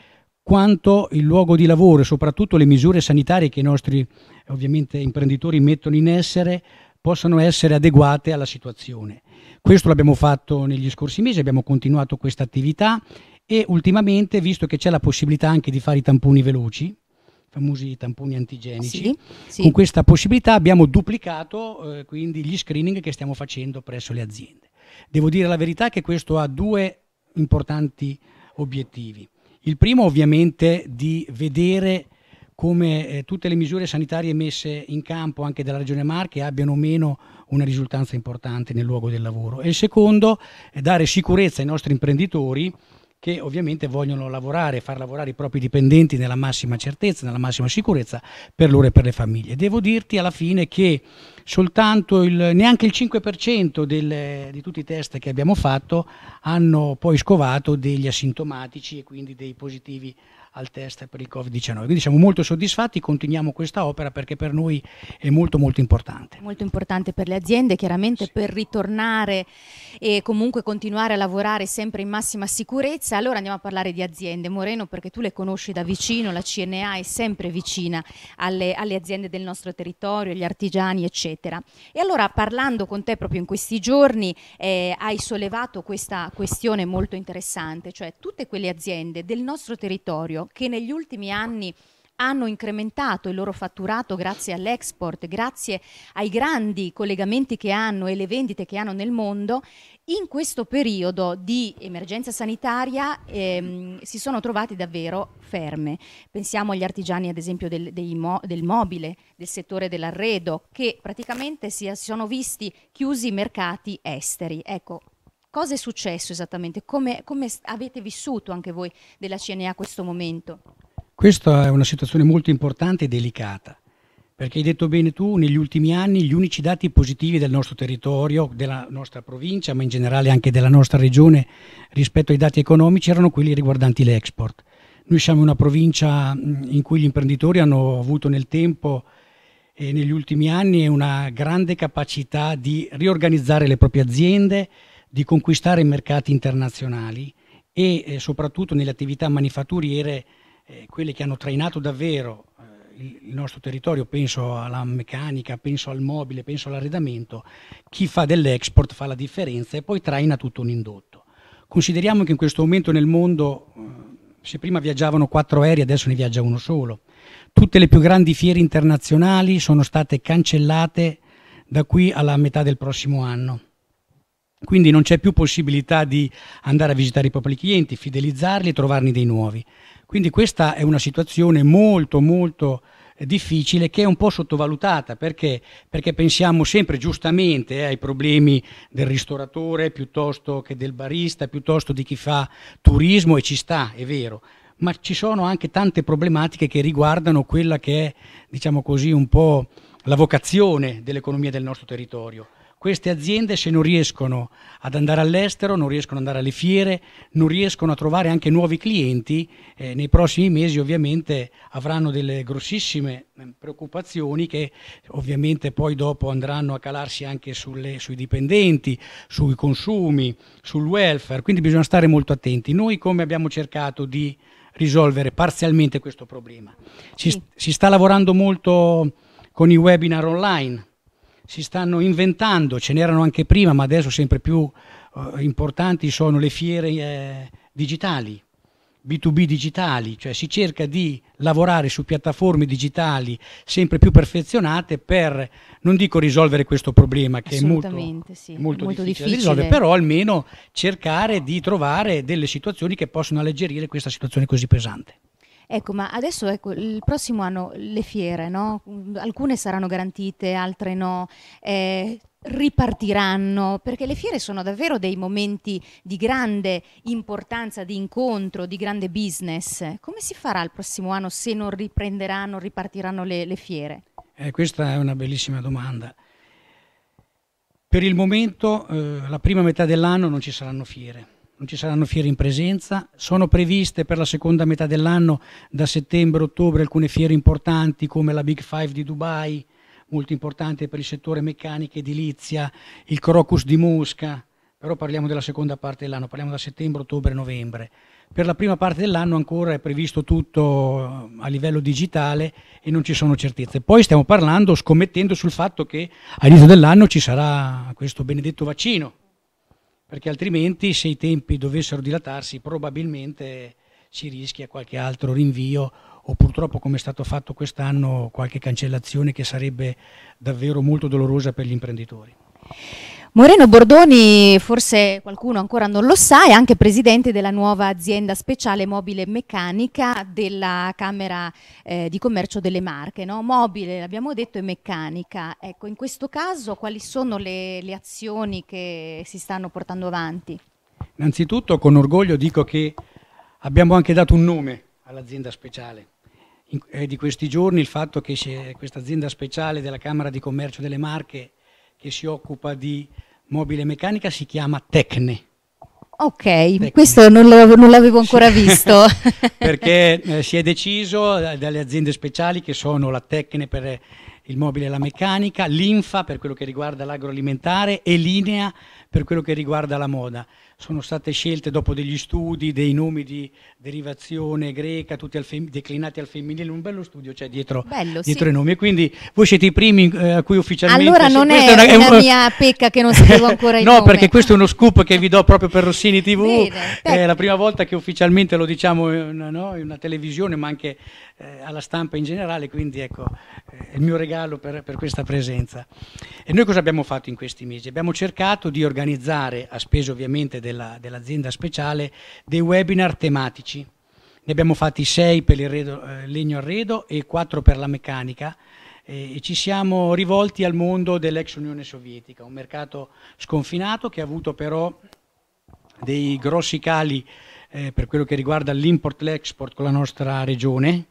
quanto il luogo di lavoro e soprattutto le misure sanitarie che i nostri ovviamente, imprenditori mettono in essere possano essere adeguate alla situazione. Questo l'abbiamo fatto negli scorsi mesi, abbiamo continuato questa attività e ultimamente, visto che c'è la possibilità anche di fare i tamponi veloci, famosi tamponi antigenici. Sì, sì. Con questa possibilità abbiamo duplicato eh, quindi gli screening che stiamo facendo presso le aziende. Devo dire la verità che questo ha due importanti obiettivi. Il primo ovviamente di vedere come eh, tutte le misure sanitarie messe in campo anche dalla Regione Marche abbiano o meno una risultanza importante nel luogo del lavoro e il secondo è dare sicurezza ai nostri imprenditori che ovviamente vogliono lavorare, far lavorare i propri dipendenti nella massima certezza, nella massima sicurezza per loro e per le famiglie. Devo dirti alla fine che soltanto il, neanche il 5% del, di tutti i test che abbiamo fatto hanno poi scovato degli asintomatici e quindi dei positivi al test per il Covid-19. Quindi siamo molto soddisfatti, continuiamo questa opera perché per noi è molto molto importante. Molto importante per le aziende, chiaramente sì. per ritornare e comunque continuare a lavorare sempre in massima sicurezza. Allora andiamo a parlare di aziende, Moreno, perché tu le conosci da vicino, la CNA è sempre vicina alle, alle aziende del nostro territorio, agli artigiani, eccetera. E allora parlando con te proprio in questi giorni eh, hai sollevato questa questione molto interessante, cioè tutte quelle aziende del nostro territorio che negli ultimi anni hanno incrementato il loro fatturato grazie all'export, grazie ai grandi collegamenti che hanno e le vendite che hanno nel mondo, in questo periodo di emergenza sanitaria ehm, si sono trovati davvero ferme. Pensiamo agli artigiani, ad esempio, del, mo del mobile, del settore dell'arredo, che praticamente si sono visti chiusi i mercati esteri. Ecco, Cosa è successo esattamente? Come, come avete vissuto anche voi della CNA questo momento? Questa è una situazione molto importante e delicata. Perché hai detto bene tu, negli ultimi anni gli unici dati positivi del nostro territorio, della nostra provincia, ma in generale anche della nostra regione rispetto ai dati economici erano quelli riguardanti l'export. Noi siamo una provincia in cui gli imprenditori hanno avuto nel tempo e negli ultimi anni una grande capacità di riorganizzare le proprie aziende, di conquistare i mercati internazionali e eh, soprattutto nelle attività manifatturiere, eh, quelle che hanno trainato davvero eh, il, il nostro territorio, penso alla meccanica, penso al mobile, penso all'arredamento, chi fa dell'export fa la differenza e poi traina tutto un indotto. Consideriamo che in questo momento nel mondo, eh, se prima viaggiavano quattro aerei, adesso ne viaggia uno solo. Tutte le più grandi fiere internazionali sono state cancellate da qui alla metà del prossimo anno quindi non c'è più possibilità di andare a visitare i propri clienti, fidelizzarli e trovarne dei nuovi. Quindi questa è una situazione molto molto eh, difficile che è un po' sottovalutata perché, perché pensiamo sempre giustamente eh, ai problemi del ristoratore piuttosto che del barista, piuttosto di chi fa turismo e ci sta, è vero, ma ci sono anche tante problematiche che riguardano quella che è, diciamo così, un po' la vocazione dell'economia del nostro territorio queste aziende se non riescono ad andare all'estero, non riescono ad andare alle fiere, non riescono a trovare anche nuovi clienti, eh, nei prossimi mesi ovviamente avranno delle grossissime ehm, preoccupazioni che ovviamente poi dopo andranno a calarsi anche sulle, sui dipendenti, sui consumi, sul welfare, quindi bisogna stare molto attenti. Noi come abbiamo cercato di risolvere parzialmente questo problema? Ci, sì. Si sta lavorando molto con i webinar online si stanno inventando, ce n'erano anche prima, ma adesso sempre più eh, importanti sono le fiere eh, digitali, B2B digitali, cioè si cerca di lavorare su piattaforme digitali sempre più perfezionate per, non dico risolvere questo problema che è molto, sì. molto, molto difficile, difficile, da risolvere, però almeno cercare di trovare delle situazioni che possono alleggerire questa situazione così pesante. Ecco, ma adesso ecco, il prossimo anno le fiere, no? alcune saranno garantite, altre no. Eh, ripartiranno perché le fiere sono davvero dei momenti di grande importanza di incontro, di grande business. Come si farà il prossimo anno se non riprenderanno, ripartiranno le, le fiere? Eh, questa è una bellissima domanda. Per il momento, eh, la prima metà dell'anno non ci saranno fiere non ci saranno fiere in presenza, sono previste per la seconda metà dell'anno, da settembre-ottobre, alcune fiere importanti come la Big Five di Dubai, molto importante per il settore meccanica edilizia, il Crocus di Mosca, però parliamo della seconda parte dell'anno, parliamo da settembre, ottobre, novembre. Per la prima parte dell'anno ancora è previsto tutto eh, a livello digitale e non ci sono certezze. Poi stiamo parlando, scommettendo sul fatto che all'inizio dell'anno ci sarà questo benedetto vaccino perché altrimenti se i tempi dovessero dilatarsi probabilmente si rischia qualche altro rinvio o purtroppo come è stato fatto quest'anno qualche cancellazione che sarebbe davvero molto dolorosa per gli imprenditori. Moreno Bordoni, forse qualcuno ancora non lo sa, è anche presidente della nuova azienda speciale mobile meccanica della Camera eh, di Commercio delle Marche. No? Mobile, l'abbiamo detto, e meccanica. Ecco, in questo caso quali sono le, le azioni che si stanno portando avanti? Innanzitutto con orgoglio dico che abbiamo anche dato un nome all'azienda speciale. In, eh, di questi giorni il fatto che questa azienda speciale della Camera di Commercio delle Marche che si occupa di mobile meccanica si chiama Tecne. Ok, Tecne. questo non l'avevo, non l'avevo ancora sì. visto. (laughs) Perché (laughs) eh, si è deciso dalle aziende speciali che sono la Tecne per eh, il mobile e la meccanica, l'Infa per quello che riguarda l'agroalimentare e Linea per quello che riguarda la moda sono state scelte dopo degli studi, dei nomi di derivazione greca, tutti al declinati al femminile, un bello studio c'è cioè dietro, bello, dietro sì. i nomi. E quindi voi siete i primi eh, a cui ufficialmente... Allora non è, una, è una mia pecca che non sapevo ancora (laughs) il no, No, perché questo è uno scoop che vi do proprio per Rossini TV, Bene, è la prima volta che ufficialmente lo diciamo in una, no, in una televisione, ma anche eh, alla stampa in generale, quindi ecco eh, il mio regalo per, per, questa presenza. E noi cosa abbiamo fatto in questi mesi? Abbiamo cercato di organizzare, a spese ovviamente della, dell'azienda speciale, dei webinar tematici. Ne abbiamo fatti sei per il redo, eh, legno arredo e quattro per la meccanica e ci siamo rivolti al mondo dell'ex Unione Sovietica, un mercato sconfinato che ha avuto però dei grossi cali eh, per quello che riguarda l'import-l'export e con la nostra regione,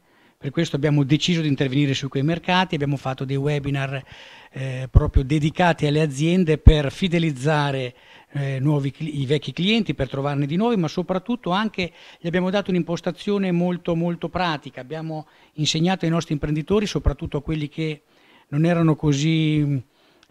per questo abbiamo deciso di intervenire su quei mercati, abbiamo fatto dei webinar eh, proprio dedicati alle aziende per fidelizzare eh, nuovi, i vecchi clienti, per trovarne di nuovi, ma soprattutto anche gli abbiamo dato un'impostazione molto, molto pratica. Abbiamo insegnato ai nostri imprenditori, soprattutto a quelli che non erano così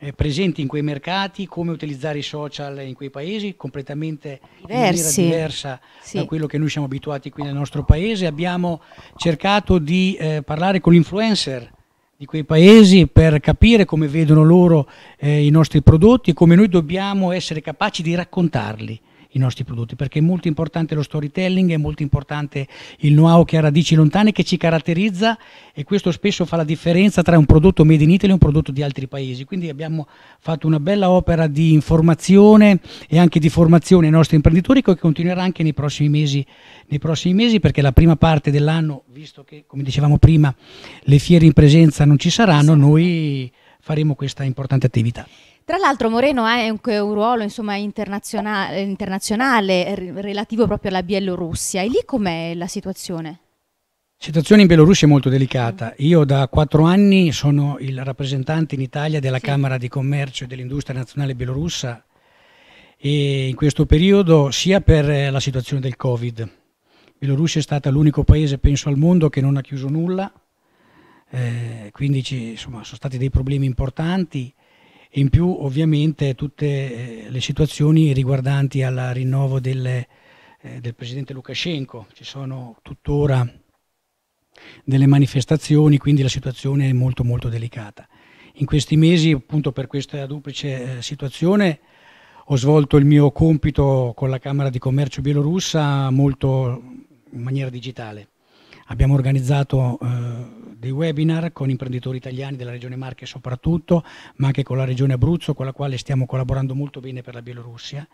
eh, presenti in quei mercati, come utilizzare i social in quei paesi, completamente Diversi. in diversa sì. da quello che noi siamo abituati qui nel nostro paese. Abbiamo cercato di eh, parlare con l'influencer di quei paesi per capire come vedono loro eh, i nostri prodotti e come noi dobbiamo essere capaci di raccontarli i nostri prodotti, perché è molto importante lo storytelling, è molto importante il know-how che ha radici lontane, che ci caratterizza e questo spesso fa la differenza tra un prodotto made in Italy e un prodotto di altri paesi. Quindi abbiamo fatto una bella opera di informazione e anche di formazione ai nostri imprenditori che continuerà anche nei prossimi mesi, nei prossimi mesi perché la prima parte dell'anno, visto che come dicevamo prima le fiere in presenza non ci saranno, noi faremo questa importante attività. Tra l'altro Moreno ha anche un ruolo insomma, internazionale, eh, internazionale relativo proprio alla Bielorussia e lì com'è la situazione? La situazione in Bielorussia è molto delicata. Io da quattro anni sono il rappresentante in Italia della sì. Camera di Commercio e dell'Industria Nazionale Bielorussa e in questo periodo sia per eh, la situazione del Covid. Bielorussia è stata l'unico paese, penso al mondo, che non ha chiuso nulla, eh, quindi ci, insomma, sono stati dei problemi importanti in più ovviamente tutte eh, le situazioni riguardanti al rinnovo delle, eh, del presidente Lukashenko, ci sono tuttora delle manifestazioni, quindi la situazione è molto molto delicata. In questi mesi, appunto per questa duplice eh, situazione, ho svolto il mio compito con la Camera di Commercio bielorussa molto in maniera digitale. Abbiamo organizzato eh, dei webinar con imprenditori italiani della regione Marche soprattutto, ma anche con la regione Abruzzo, con la quale stiamo collaborando molto bene per la Bielorussia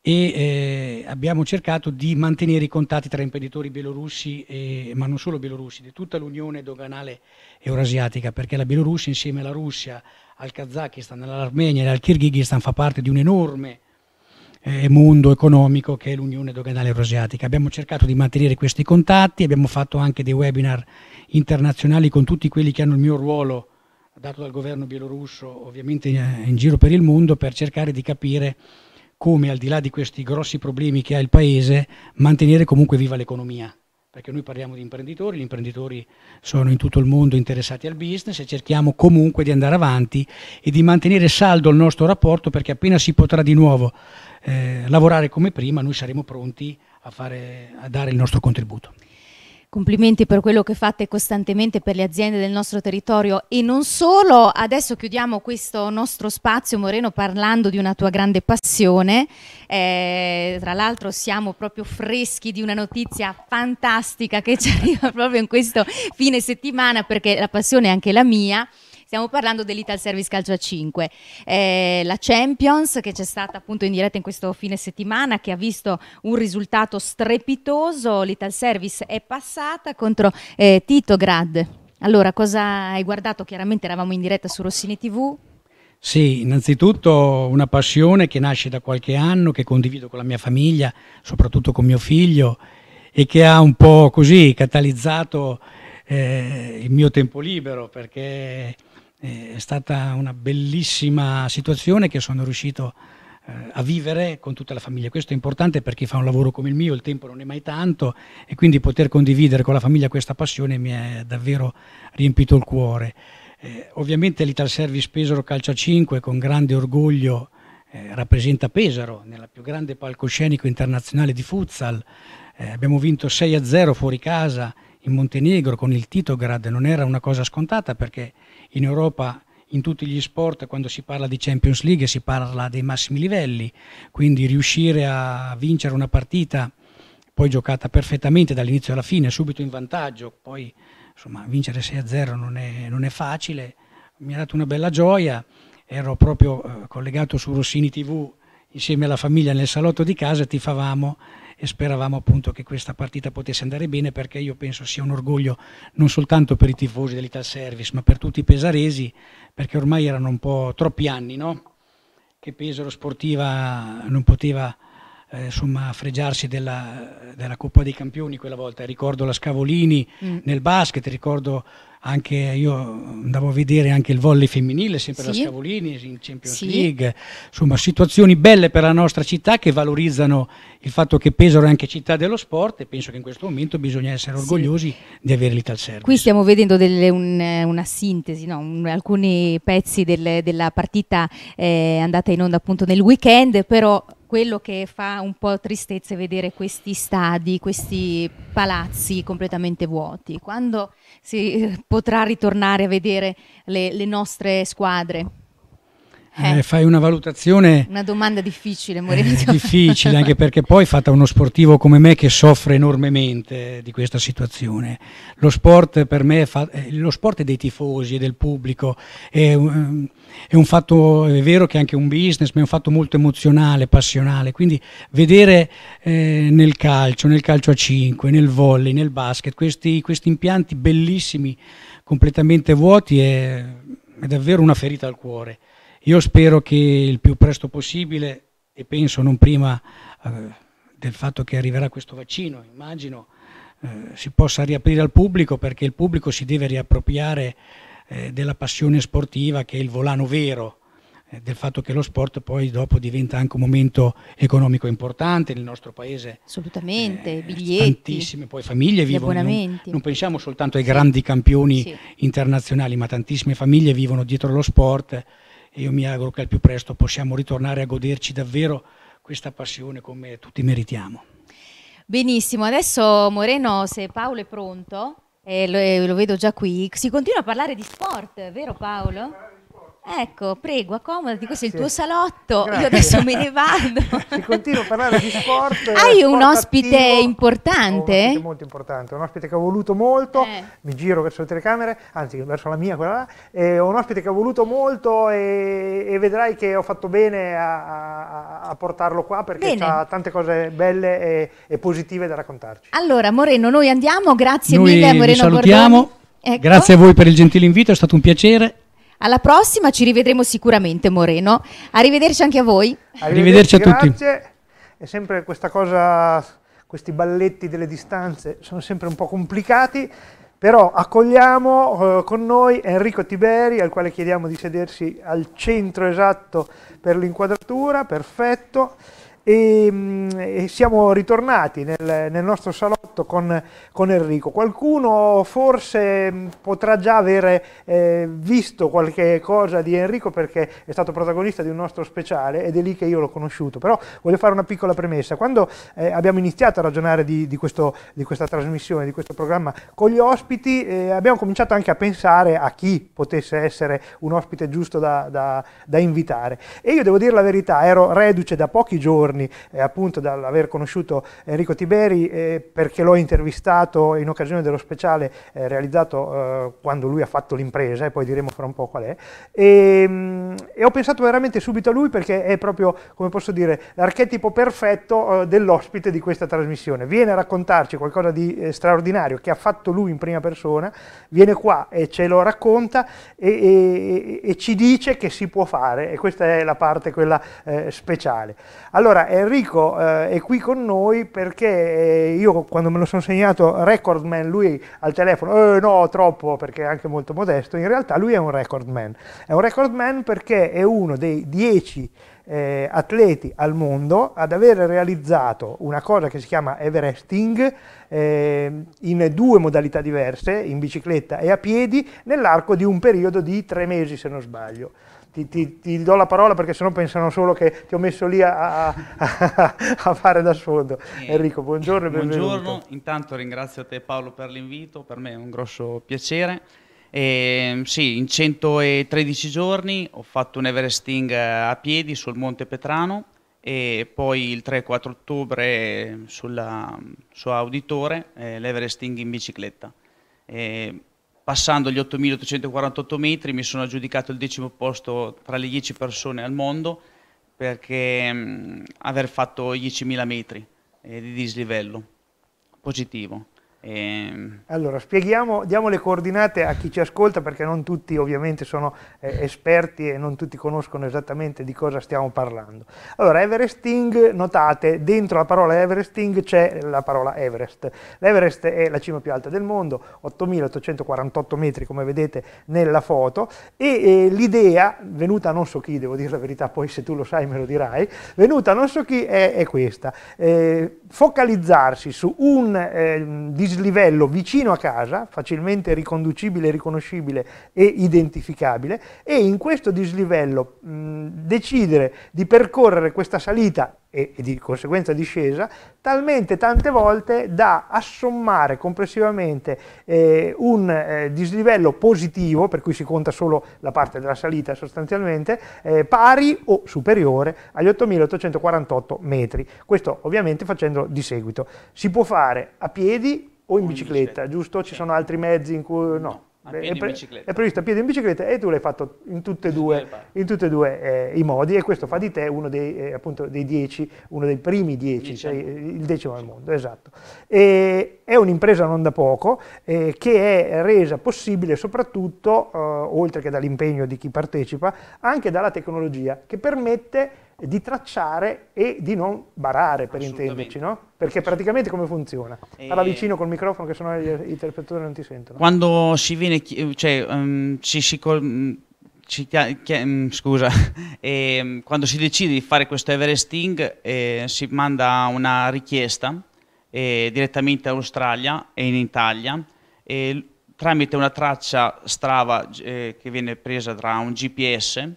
e eh, abbiamo cercato di mantenere i contatti tra imprenditori bielorussi, e, ma non solo bielorussi, di tutta l'Unione doganale eurasiatica, perché la Bielorussia insieme alla Russia, al Kazakistan, all'Armenia e al Kirghizistan fa parte di un'enorme eh, mondo economico che è l'Unione Doganale Eurasiatica. Abbiamo cercato di mantenere questi contatti, abbiamo fatto anche dei webinar internazionali con tutti quelli che hanno il mio ruolo dato dal governo bielorusso ovviamente in, eh, in giro per il mondo per cercare di capire come al di là di questi grossi problemi che ha il paese mantenere comunque viva l'economia perché noi parliamo di imprenditori, gli imprenditori sono in tutto il mondo interessati al business e cerchiamo comunque di andare avanti e di mantenere saldo il nostro rapporto perché appena si potrà di nuovo eh, lavorare come prima, noi saremo pronti a, fare, a dare il nostro contributo. Complimenti per quello che fate costantemente per le aziende del nostro territorio e non solo. Adesso chiudiamo questo nostro spazio, Moreno, parlando di una tua grande passione. Eh, tra l'altro siamo proprio freschi di una notizia fantastica che ci arriva proprio in questo fine settimana perché la passione è anche la mia. Stiamo parlando dell'Ital Service Calcio a 5, eh, la Champions che c'è stata appunto in diretta in questo fine settimana che ha visto un risultato strepitoso, l'Ital Service è passata contro eh, Grad Allora, cosa hai guardato? Chiaramente eravamo in diretta su Rossini TV. Sì, innanzitutto una passione che nasce da qualche anno, che condivido con la mia famiglia, soprattutto con mio figlio, e che ha un po' così catalizzato eh, il mio tempo libero, perché è stata una bellissima situazione che sono riuscito eh, a vivere con tutta la famiglia. Questo è importante per chi fa un lavoro come il mio, il tempo non è mai tanto e quindi poter condividere con la famiglia questa passione mi ha davvero riempito il cuore. Eh, ovviamente l'Ital Service Pesaro Calcia 5 con grande orgoglio eh, rappresenta Pesaro nella più grande palcoscenico internazionale di futsal. Eh, abbiamo vinto 6-0 fuori casa in Montenegro con il Titograd non era una cosa scontata perché in Europa in tutti gli sport quando si parla di Champions League si parla dei massimi livelli, quindi riuscire a vincere una partita poi giocata perfettamente dall'inizio alla fine, subito in vantaggio, poi insomma vincere 6-0 non è, non è facile, mi ha dato una bella gioia, ero proprio eh, collegato su Rossini TV insieme alla famiglia nel salotto di casa, e ti favamo e speravamo appunto che questa partita potesse andare bene perché io penso sia un orgoglio non soltanto per i tifosi dell'Ital Service ma per tutti i pesaresi perché ormai erano un po' troppi anni no? che Pesaro Sportiva non poteva eh, insomma, fregiarsi della, della, Coppa dei Campioni quella volta. Ricordo la Scavolini mm. nel basket, ricordo anche io andavo a vedere anche il volley femminile, sempre sì. la Scavolini in Champions sì. League. Insomma, situazioni belle per la nostra città che valorizzano il fatto che Pesaro è anche città dello sport e penso che in questo momento bisogna essere orgogliosi sì. di avere l'Ital Service. Qui stiamo vedendo delle, un, una sintesi, no? un, alcuni pezzi del, della partita eh, andata in onda appunto nel weekend, però quello che fa un po' tristezza è vedere questi stadi, questi palazzi completamente vuoti. Quando si potrà ritornare a vedere le, le nostre squadre? Eh. eh, fai una valutazione. Una domanda difficile, Maurizio. Eh, (laughs) difficile, anche perché poi fatta uno sportivo come me che soffre enormemente di questa situazione. Lo sport per me è, fa- eh, lo sport è dei tifosi e del pubblico. È, è, un fatto, è vero che è anche un business, ma è un fatto molto emozionale, passionale. Quindi vedere eh, nel calcio, nel calcio a 5, nel volley, nel basket, questi, questi impianti bellissimi, completamente vuoti, è, è davvero una ferita al cuore. Io spero che il più presto possibile, e penso non prima eh, del fatto che arriverà questo vaccino, immagino, eh, si possa riaprire al pubblico perché il pubblico si deve riappropriare eh, della passione sportiva che è il volano vero eh, del fatto che lo sport poi dopo diventa anche un momento economico importante nel nostro paese. Assolutamente, eh, biglietti. Tantissime poi famiglie vivono. Non, non, pensiamo soltanto ai grandi campioni sì. internazionali, ma tantissime famiglie vivono dietro lo sport e io mi auguro che al più presto possiamo ritornare a goderci davvero questa passione come tutti meritiamo. Benissimo, adesso Moreno, se Paolo è pronto, eh, lo, eh, lo vedo già qui, si continua a parlare di sport, vero Paolo? Ecco, prego, accomodati, questo è il tuo salotto, Grazie. io adesso me ne vado. Se (laughs) continuo a parlare di sport... (laughs) Hai sport un ospite attivo. importante? Oh, un ospite molto importante, un ospite che ho voluto molto, eh. mi giro verso le telecamere, anzi verso la mia quella là, eh, un ospite che ho voluto molto e, e vedrai che ho fatto bene a, a, a portarlo qua perché ha tante cose belle e, e, positive da raccontarci. Allora Moreno, noi andiamo, grazie noi mille Moreno Bordoni. Ecco. Grazie a voi per il gentile invito, è stato un piacere alla prossima ci rivedremo sicuramente Moreno. Arrivederci anche a voi. Arrivederci, Arrivederci a tutti. Grazie. È sempre questa cosa, questi balletti delle distanze sono sempre un po' complicati, però accogliamo eh, con noi Enrico Tiberi, al quale chiediamo di sedersi al centro esatto per l'inquadratura, perfetto. E, mm, e siamo ritornati nel, nel nostro salotto con, con, Enrico. Qualcuno forse mm, potrà già aver eh, visto qualche cosa di Enrico perché è stato protagonista di un nostro speciale ed è lì che io l'ho conosciuto, però voglio fare una piccola premessa. Quando eh, abbiamo iniziato a ragionare di, di, questo, di, questa trasmissione, di questo programma con gli ospiti, eh, abbiamo cominciato anche a pensare a chi potesse essere un ospite giusto da, da, da invitare. E io devo dire la verità, ero reduce da pochi giorni giorni eh, appunto dall'aver conosciuto Enrico Tiberi eh, perché l'ho intervistato in occasione dello speciale eh, realizzato eh, quando lui ha fatto l'impresa e poi diremo fra un po' qual è e, ehm, e, ho pensato veramente subito a lui perché è proprio come posso dire l'archetipo perfetto eh, dell'ospite di questa trasmissione viene a raccontarci qualcosa di eh, straordinario che ha fatto lui in prima persona viene qua e ce lo racconta e, e, e ci dice che si può fare e questa è la parte quella speciale allora Enrico eh, è qui con noi perché eh, io quando me lo sono segnato recordman, lui al telefono, eh, no troppo perché è anche molto modesto, in realtà lui è un recordman. È un recordman perché è uno dei dieci eh, atleti al mondo ad aver realizzato una cosa che si chiama Everesting eh, in due modalità diverse, in bicicletta e a piedi, nell'arco di un periodo di tre mesi se non sbaglio ti, ti, ti, do la parola perché sennò pensano solo che ti ho messo lì a, a, a fare da sfondo. Eh, Enrico, buongiorno e benvenuto. Buongiorno, intanto ringrazio te Paolo per l'invito, per me è un grosso piacere. E, ehm, sì, in 113 giorni ho fatto un Everesting a piedi sul Monte Petrano e poi il 3-4 ottobre sulla, su Auditore eh, l'Everesting in bicicletta. E, ehm, passando gli 8.848 metri mi sono aggiudicato il decimo posto tra le 10 persone al mondo perché mh, mm, aver fatto 10.000 metri eh, di dislivello positivo. E... Ehm, allora, spieghiamo, diamo le coordinate a chi ci ascolta perché non tutti ovviamente sono eh, esperti e non tutti conoscono esattamente di cosa stiamo parlando. Allora, Everesting, notate, dentro la parola Everesting c'è la parola Everest. L'Everest è la cima più alta del mondo, 8.848 metri come vedete nella foto e eh, l'idea, venuta non so chi, devo dire la verità, poi se tu lo sai me lo dirai, venuta non so chi è, è questa, eh, focalizzarsi su un eh, dislivello vicino a casa, facilmente riconducibile, riconoscibile e identificabile, e in questo dislivello mh, decidere di percorrere questa salita e, e di conseguenza discesa, talmente tante volte da assommare complessivamente eh, un eh, dislivello positivo, per cui si conta solo la parte della salita sostanzialmente, eh, pari o superiore agli 8.848 metri. Questo ovviamente facendolo di seguito. Si può fare a piedi o in, o in bicicletta, bicicletta, giusto? Ci sono altri mezzi in cui... no. Ah, piedi è, pre- è, previsto a piedi in bicicletta e tu l'hai fatto in tutti e due, due eh, i modi e questo fa di te uno dei, eh, appunto, dei dieci, uno dei primi dieci, Cioè, il decimo al mondo, esatto. E è un'impresa non da poco eh, che è resa possibile soprattutto, eh, oltre che dall'impegno di chi partecipa, anche dalla tecnologia che permette di tracciare e di non barare, per intenderci, no? Perché praticamente come funziona? Parla e... vicino col microfono che sennò gli interpretatori non ti sentono. Quando si viene, cioè, um, ehm, ci si... Col, ci, mm, chi, mm, scusa, (laughs) e, ehm, quando si decide di fare questo Everesting eh, si manda una richiesta eh, direttamente in Australia e in Italia eh, tramite una traccia Strava eh, che viene presa da un GPS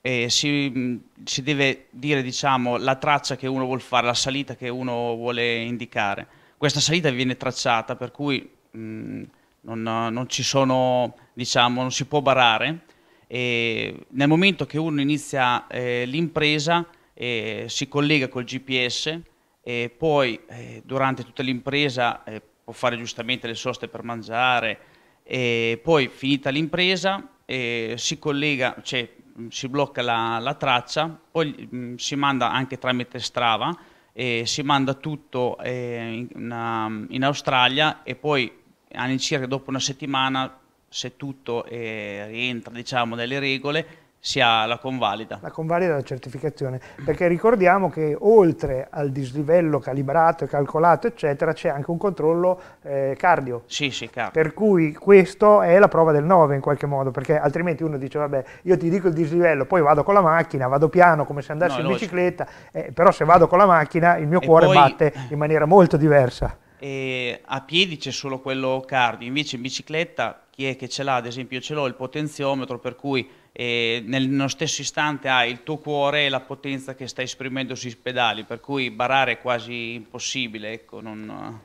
eh, si, mm, si, deve dire diciamo, la traccia che uno vuole fare, la salita che uno vuole indicare. Questa salita viene tracciata, per cui mh, mm, non, non, sono, diciamo, non, si può barare. E nel momento che uno inizia eh, l'impresa, eh, si collega col GPS e poi eh, durante tutta l'impresa eh, può fare giustamente le soste per mangiare, e poi finita l'impresa eh, si collega, cioè, Mm, si blocca la, la traccia, poi mh, mm, si manda anche tramite Strava, e si manda tutto eh, in, um, in, Australia e poi all'incirca dopo una settimana, se tutto eh, rientra diciamo nelle regole, sia la convalida. La convalida la certificazione, perché ricordiamo che oltre al dislivello calibrato e calcolato, eccetera, c'è anche un controllo eh, cardio. Sì, sì, cardio. Per cui questo è la prova del 9 in qualche modo, perché altrimenti uno dice, vabbè, io ti dico il dislivello, poi vado con la macchina, vado piano come se andassi no, in bicicletta, eh, però se vado con la macchina il mio e cuore poi... batte in maniera molto diversa. E a piedi c'è solo quello cardio, invece in bicicletta chi è che ce l'ha, ad esempio ce l'ho il potenziometro per cui e nello stesso istante hai il tuo cuore e la potenza che stai esprimendo sui pedali, per cui barare è quasi impossibile, ecco, non...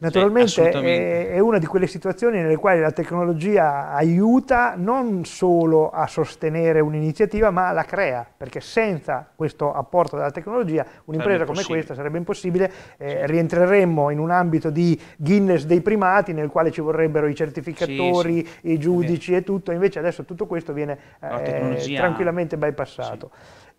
Naturalmente sì, è, eh, è, una di quelle situazioni nelle quali la tecnologia aiuta non solo a sostenere un'iniziativa, ma la crea, perché senza questo apporto della tecnologia un'impresa come questa sarebbe impossibile, eh, sì. rientreremmo in un ambito di Guinness dei primati nel quale ci vorrebbero i certificatori, sì, i giudici e tutto, invece adesso tutto questo viene eh, tranquillamente bypassato.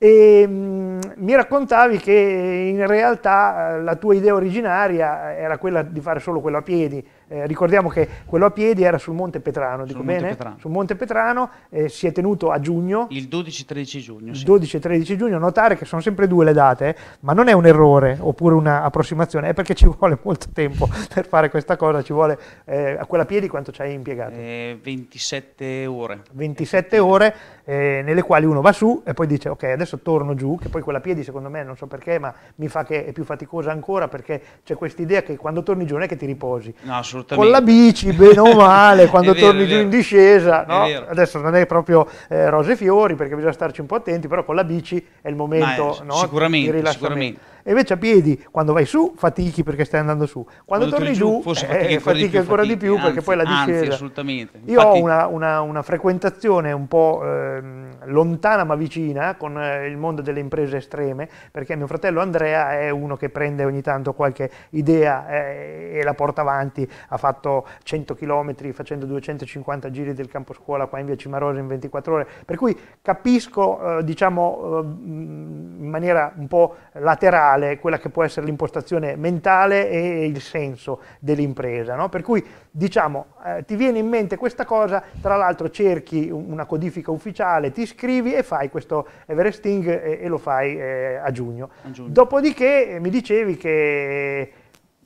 E mh, mm, mi raccontavi che eh, in realtà eh, la tua idea originaria era quella di fare solo quello a piedi, eh, ricordiamo che quello a piedi era sul Monte Petrano, dico sul bene? Monte Petrano. Sul Monte Petrano eh, si è tenuto a giugno. Il 12-13 giugno. Sì. 12-13 giugno, notare che sono sempre due le date, eh, ma non è un errore oppure un'approssimazione, è perché ci vuole molto tempo (laughs) per fare questa cosa, ci vuole eh, a quella piedi quanto ci hai impiegato? 27 eh, ore. 27 ore eh, nelle quali uno va su e poi dice ok adesso torno giù, che poi quella piedi secondo me non so perché, ma mi fa che è più faticosa ancora perché c'è questa idea che quando torni giù non è che ti riposi. No, assolutamente con la bici, bene o male, (laughs) quando vero, torni giù in discesa, no? adesso non è proprio eh, rose e fiori perché bisogna starci un po' attenti, però con la bici è il momento Ma, no? sicuramente, di rilassamento. Sicuramente. E invece a piedi, quando vai su, fatichi perché stai andando su. Quando, quando torni giù, giù eh, fatichi ancora di più anzi, perché poi la discesa. Anzi, assolutamente. Infatti, Io ho una, una, una, frequentazione un po' ehm, lontana ma vicina con eh, il mondo delle imprese estreme, perché mio fratello Andrea è uno che prende ogni tanto qualche idea eh, e la porta avanti. Ha fatto 100 km facendo 250 giri del campo scuola qua in via Cimarosa in 24 ore. Per cui capisco, eh, diciamo, eh, in maniera un po' laterale generale quella che può essere l'impostazione mentale e il senso dell'impresa. No? Per cui diciamo, eh, ti viene in mente questa cosa, tra l'altro cerchi una codifica ufficiale, ti iscrivi e fai questo Everesting e, e lo fai eh, a, giugno. a, giugno. Dopodiché eh, mi dicevi che eh,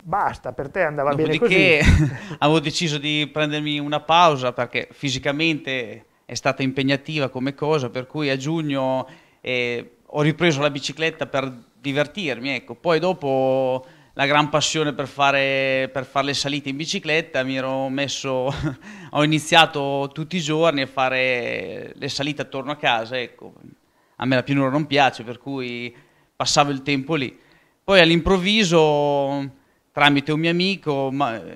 basta, per te andava Dopodiché, bene così. (laughs) avevo deciso di prendermi una pausa perché fisicamente è stata impegnativa come cosa, per cui a giugno eh, ho ripreso la bicicletta per divertirmi, ecco. Poi dopo la gran passione per fare, per fare le salite in bicicletta, mi ero messo, (laughs) ho iniziato tutti i giorni a fare le salite attorno a casa, ecco. A me la pianura non piace, per cui passavo il tempo lì. Poi all'improvviso, tramite un mio amico,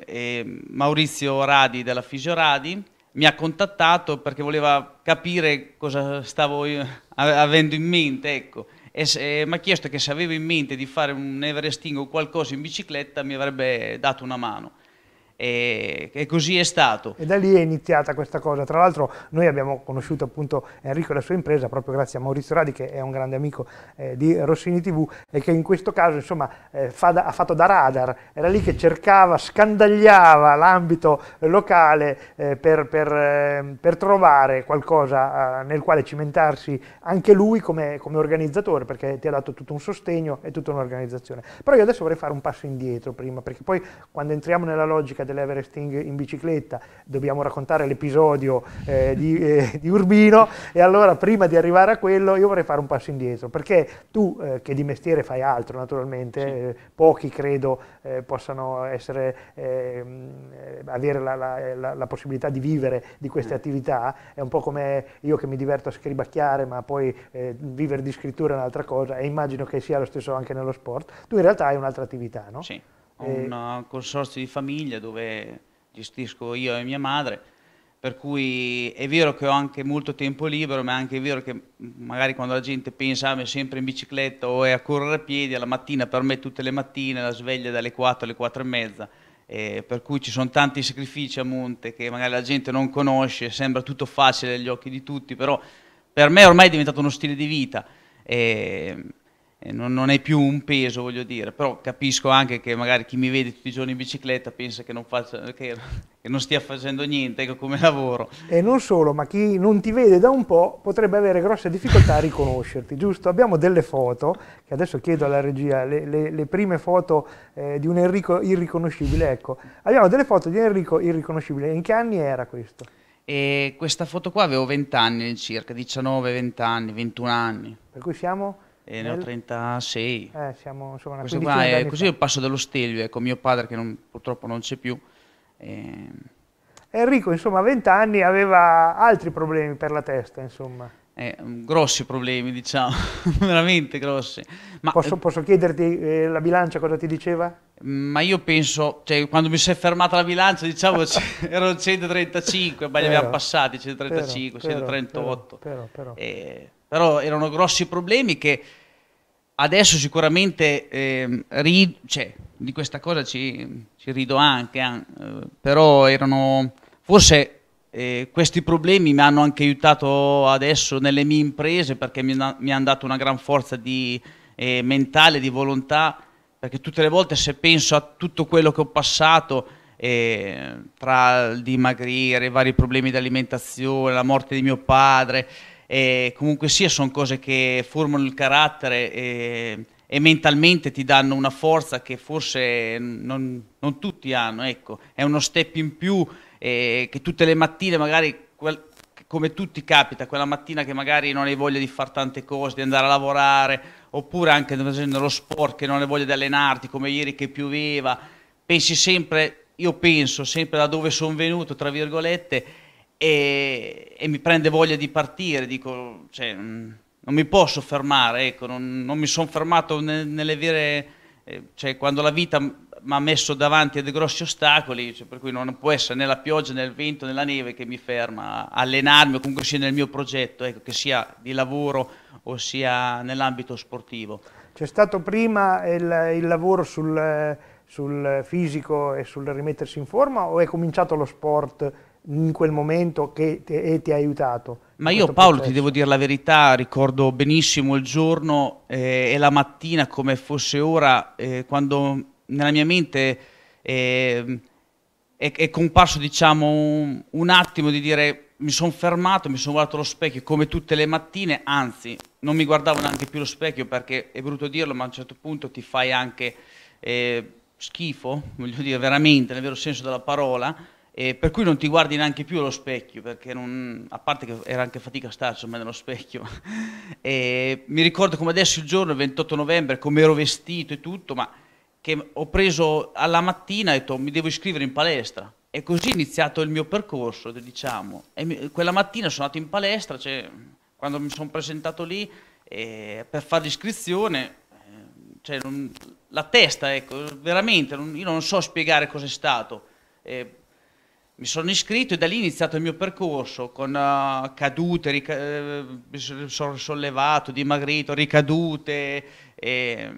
eh, Maurizio Radi della Fisio Radi, mi ha contattato perché voleva capire cosa stavo io, (laughs) avendo in mente, ecco e, e eh, mi ha chiesto che se avevo in mente di fare un Everesting o qualcosa in bicicletta mi avrebbe dato una mano. E, e, così è stato. E da lì è iniziata questa cosa, tra l'altro noi abbiamo conosciuto appunto Enrico e la sua impresa proprio grazie a Maurizio Radi che è un grande amico eh, di Rossini TV e che in questo caso insomma eh, fa da, ha fatto da radar, era lì che cercava, scandagliava l'ambito locale eh, per, per, ehm, per, trovare qualcosa eh, nel quale cimentarsi anche lui come, come organizzatore perché ti ha dato tutto un sostegno e tutta un'organizzazione. Però io adesso vorrei fare un passo indietro prima perché poi quando entriamo nella logica dell'Everesting in bicicletta, dobbiamo raccontare l'episodio eh, di, eh, di, Urbino e allora prima di arrivare a quello io vorrei fare un passo indietro, perché tu eh, che di mestiere fai altro naturalmente, sì. Eh, pochi credo eh, possano essere, ehm, eh, avere la, la, la, la, possibilità di vivere di queste mm. attività, è un po' come io che mi diverto a scribacchiare ma poi vivere di scrittura è un'altra cosa e immagino che sia lo stesso anche nello sport, tu in realtà hai un'altra attività, no? Sì ho eh. un eh, consorzio di famiglia dove gestisco io e mia madre, per cui è vero che ho anche molto tempo libero, ma è anche vero che mm, magari quando la gente pensa ah, a me sempre in bicicletta o è a correre a piedi, alla mattina per me tutte le mattine la sveglia dalle 4 alle 4 e mezza, eh, per cui ci sono tanti sacrifici a monte che magari la gente non conosce, sembra tutto facile agli occhi di tutti, però per me ormai è diventato uno stile di vita. Eh, non, non è più un peso, voglio dire, però capisco anche che magari chi mi vede tutti i giorni in bicicletta pensa che non, faccia, che, che non stia facendo niente ecco, come lavoro. E non solo, ma chi non ti vede da un po' potrebbe avere grosse difficoltà a riconoscerti, giusto? Abbiamo delle foto, che adesso chiedo alla regia, le, le, le prime foto eh, di un Enrico irriconoscibile, ecco. Abbiamo delle foto di Enrico irriconoscibile, in che anni era questo? E questa foto qua avevo 20 anni circa, 19, 20 anni, 21 anni. Per cui siamo? e ne ho 36. Eh, siamo insomma una Questo qua è, così fa. io passo dello stelio, ecco, mio padre che non, purtroppo non c'è più. E... Ehm. Enrico, insomma, a 20 anni aveva altri problemi per la testa, insomma. Eh, mm, grossi problemi, diciamo, (laughs) veramente grossi. Ma, posso, eh, posso, chiederti eh, la bilancia cosa ti diceva? Mm, ma io penso, cioè, quando mi si è fermata la bilancia, diciamo, (laughs) erano 135, ma li abbiamo passati, 135, però, 138. Però, però, però, eh, però erano grossi problemi che adesso sicuramente eh, ri, cioè, di questa cosa ci, ci rido anche, eh, però erano forse eh, questi problemi mi hanno anche aiutato adesso nelle mie imprese perché mi, mi hanno dato una gran forza di, eh, mentale, di volontà, perché tutte le volte se penso a tutto quello che ho passato eh, tra il dimagrire, i vari problemi di alimentazione, la morte di mio padre, e comunque sia, sono cose che formano il carattere e, e, mentalmente ti danno una forza che forse non, non tutti hanno. Ecco. È uno step in più eh, che tutte le mattine magari... Quel, come tutti capita, quella mattina che magari non hai voglia di fare tante cose, di andare a lavorare, oppure anche nello sport che non hai voglia di allenarti, come ieri che pioveva, pensi sempre, io penso sempre da dove sono venuto, tra virgolette, e, e, mi prende voglia di partire, dico, cioè, mm, non mi posso fermare, ecco, non, non mi sono fermato ne, nelle vere, eh, cioè, quando la vita mi ha messo davanti a dei grossi ostacoli, cioè, per cui non può essere né la pioggia, né il vento, né la neve che mi ferma a allenarmi o comunque sia nel mio progetto, ecco, che sia di lavoro o sia nell'ambito sportivo. C'è stato prima il, il lavoro sul, sul fisico e sul rimettersi in forma o è cominciato lo sport? in quel momento che te, e ti ha aiutato. Ma io Paolo processo. ti devo dire la verità, ricordo benissimo il giorno eh, e la mattina come fosse ora, eh, quando nella mia mente eh, è, è, comparso diciamo un, un, attimo di dire mi sono fermato, mi sono guardato allo specchio come tutte le mattine, anzi non mi guardavo neanche più lo specchio perché è brutto dirlo, ma a un certo punto ti fai anche eh, schifo, (laughs) voglio dire veramente nel vero senso della parola e per cui non ti guardi neanche più allo specchio, perché non, a parte che era anche fatica starci a me nello specchio. (laughs) E mi ricordo come adesso il giorno, il 28 novembre, come ero vestito e tutto, ma che ho preso alla mattina e ho detto mi devo iscrivere in palestra. E così è iniziato il mio percorso, diciamo. E quella mattina sono andato in palestra, cioè, quando mi sono presentato lì eh, per fare l'iscrizione, eh, cioè, non, la testa, ecco, veramente, non, io non so spiegare cos'è stato. Eh, mi sono iscritto e da lì è iniziato il mio percorso con uh, cadute, rica- eh, sono sollevato, dimagrito, ricadute, eh,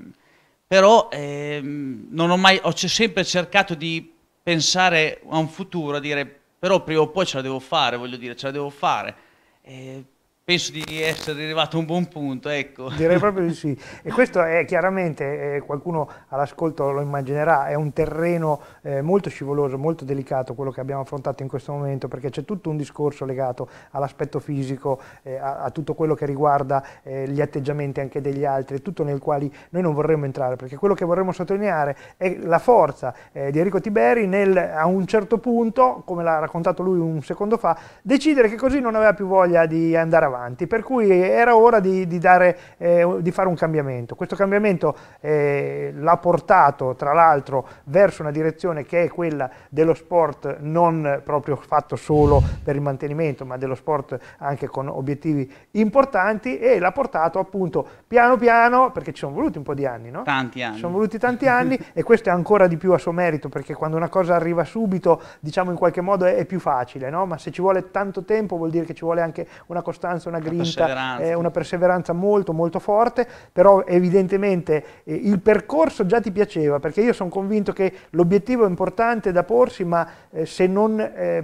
però eh, non ho mai, ho sempre cercato di pensare a un futuro, a dire però prima o poi ce la devo fare, voglio dire, ce la devo fare. Eh, penso di essere arrivato a un buon punto, ecco. Direi (laughs) proprio di sì. E questo è chiaramente, eh, qualcuno all'ascolto lo immaginerà, è un terreno eh, molto scivoloso, molto delicato quello che abbiamo affrontato in questo momento, perché c'è tutto un discorso legato all'aspetto fisico, eh, a, a, tutto quello che riguarda eh, gli atteggiamenti anche degli altri, tutto nel quale noi non vorremmo entrare, perché quello che vorremmo sottolineare è la forza eh, di Enrico Tiberi nel, a un certo punto, come l'ha raccontato lui un secondo fa, decidere che così non aveva più voglia di andare avanti avanti, per cui era ora di, di, dare, eh, di fare un cambiamento. Questo cambiamento eh, l'ha portato tra l'altro verso una direzione che è quella dello sport non proprio fatto solo per il mantenimento, ma dello sport anche con obiettivi importanti e l'ha portato appunto piano piano, perché ci sono voluti un po' di anni, no? Tanti anni. Ci sono voluti tanti anni (laughs) e questo è ancora di più a suo merito, perché quando una cosa arriva subito, diciamo in qualche modo è, è più facile, no? Ma se ci vuole tanto tempo vuol dire che ci vuole anche una costanza, una grinta, una perseveranza, eh, una perseveranza molto molto forte, però evidentemente eh, il percorso già ti piaceva, perché io sono convinto che l'obiettivo è importante da porsi, ma eh, se non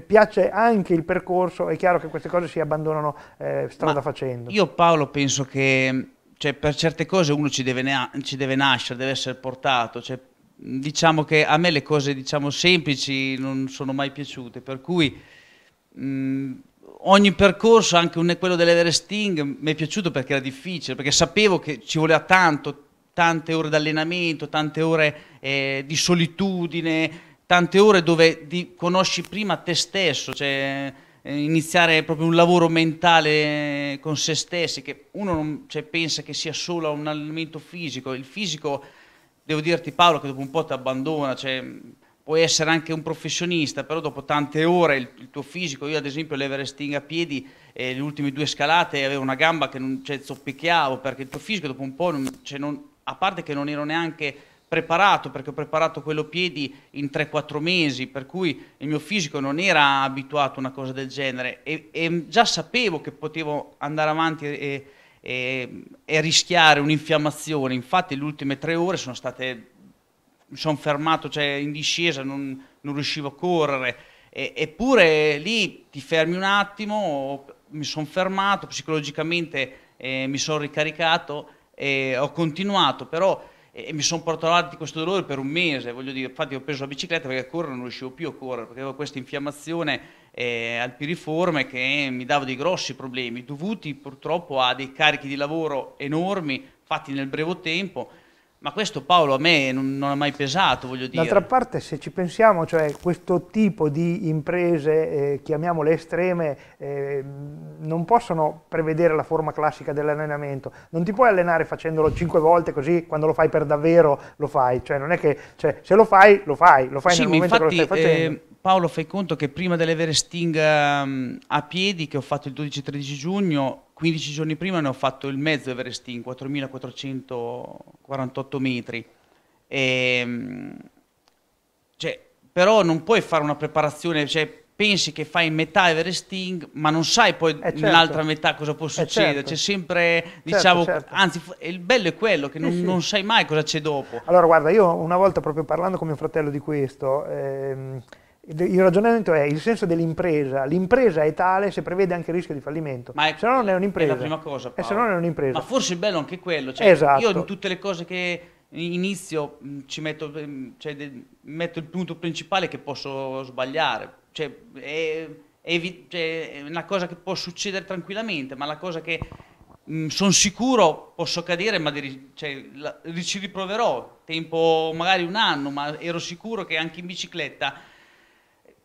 piace anche il percorso è chiaro che queste cose si abbandonano strada ma facendo. Io Paolo penso che cioè, per certe cose uno ci deve, ci deve, nascere, deve essere portato. Cioè, diciamo che a me le cose diciamo, semplici non sono mai piaciute, per cui mh, mhmm, ogni percorso, anche un, quello dell'Everesting, mi è piaciuto perché era difficile, perché sapevo che ci voleva tanto, tante ore d'allenamento, tante ore eh, di solitudine, tante ore dove di, conosci prima te stesso, cioè eh, iniziare proprio un lavoro mentale con se stessi, che uno non, cioè, pensa che sia solo un allenamento fisico, il fisico, devo dirti Paolo, che dopo un po' ti abbandona, cioè, puoi essere anche un professionista, però dopo tante ore il, il tuo fisico, io ad esempio l'Everesting a piedi, eh, le ultime due scalate avevo una gamba che non cioè, zoppicchiavo perché il tuo fisico dopo un po', non, cioè, non, a parte che non ero neanche preparato perché ho preparato quello piedi in 3-4 mesi, per cui il mio fisico non era abituato a una cosa del genere e, e già sapevo che potevo andare avanti e, e, e rischiare un'infiammazione, infatti le ultime tre ore sono state mi sono fermato cioè, in discesa, non, non riuscivo a correre. E, eppure lì ti fermi un attimo, mi sono fermato, psicologicamente eh, mi sono ricaricato e ho continuato, però eh, mi sono portato avanti questo dolore per un mese, voglio dire, infatti ho preso la bicicletta perché a correre non riuscivo più a correre, perché avevo questa infiammazione eh, al piriforme che mi dava dei grossi problemi, dovuti purtroppo a dei carichi di lavoro enormi fatti nel breve tempo ma questo Paolo a me non, ha mai pesato, voglio dire. D'altra parte se ci pensiamo, cioè questo tipo di imprese, eh, chiamiamole estreme, eh, non possono prevedere la forma classica dell'allenamento. Non ti puoi allenare facendolo cinque volte così, quando lo fai per davvero lo fai. Cioè non è che, cioè, se lo fai, lo fai, lo fai sì, nel momento infatti, che lo stai facendo. Eh, Paolo, fai conto che prima dell'Everesting um, a piedi, che ho fatto il 12-13 giugno, 15 giorni prima ne ho fatto il mezzo Everesting, 4.448 metri. E, ehm, cioè, però non puoi fare una preparazione, cioè, pensi che fai metà Everesting, ma non sai poi eh certo. metà cosa può eh, succedere. certo. C'è cioè, sempre, certo, diciamo, certo, certo. anzi, il bello è quello che non, eh sì. non, sai mai cosa c'è dopo. Allora, guarda, io una volta proprio parlando con mio fratello di questo, ehm, il ragionamento è il senso dell'impresa. L'impresa è tale se prevede anche il rischio di fallimento. Ma è, se no non è un'impresa. È la prima cosa. Eh, Paolo. E se non è un'impresa. Ma forse è bello anche quello. Cioè, esatto. Io in tutte le cose che inizio mm, ci metto, mm, cioè, metto il punto principale che posso sbagliare. Cioè, è, cioè, è, una cosa che può succedere tranquillamente, ma la cosa che mm, sono sicuro posso cadere, ma di, cioè, la, ci riproverò. Tempo magari un anno, ma ero sicuro che anche in bicicletta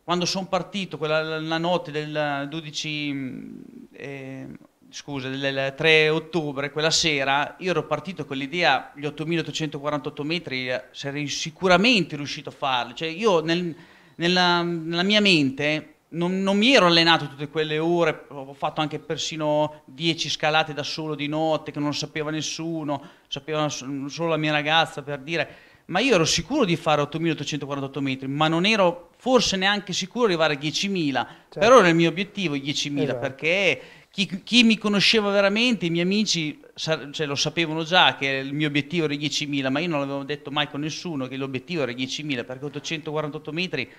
quando sono partito quella la notte del 12 mm, eh, scusa, del 3 ottobre, quella sera, io ero partito con l'idea, gli 8848 metri eh, sarei sicuramente riuscito a farli. Cioè io nel, nella, nella, mia mente non, non, mi ero allenato tutte quelle ore, ho fatto anche persino 10 scalate da solo di notte che non sapeva nessuno, sapeva solo la mia ragazza per dire ma io ero sicuro di fare 8.848 metri, ma non ero forse neanche sicuro di arrivare a 10.000, certo. però era il mio obiettivo 10.000, esatto. perché chi, chi, mi conosceva veramente, i miei amici, cioè, lo sapevano già che il mio obiettivo era 10.000, ma io non l'avevo detto mai con nessuno che l'obiettivo era 10.000, perché 848 metri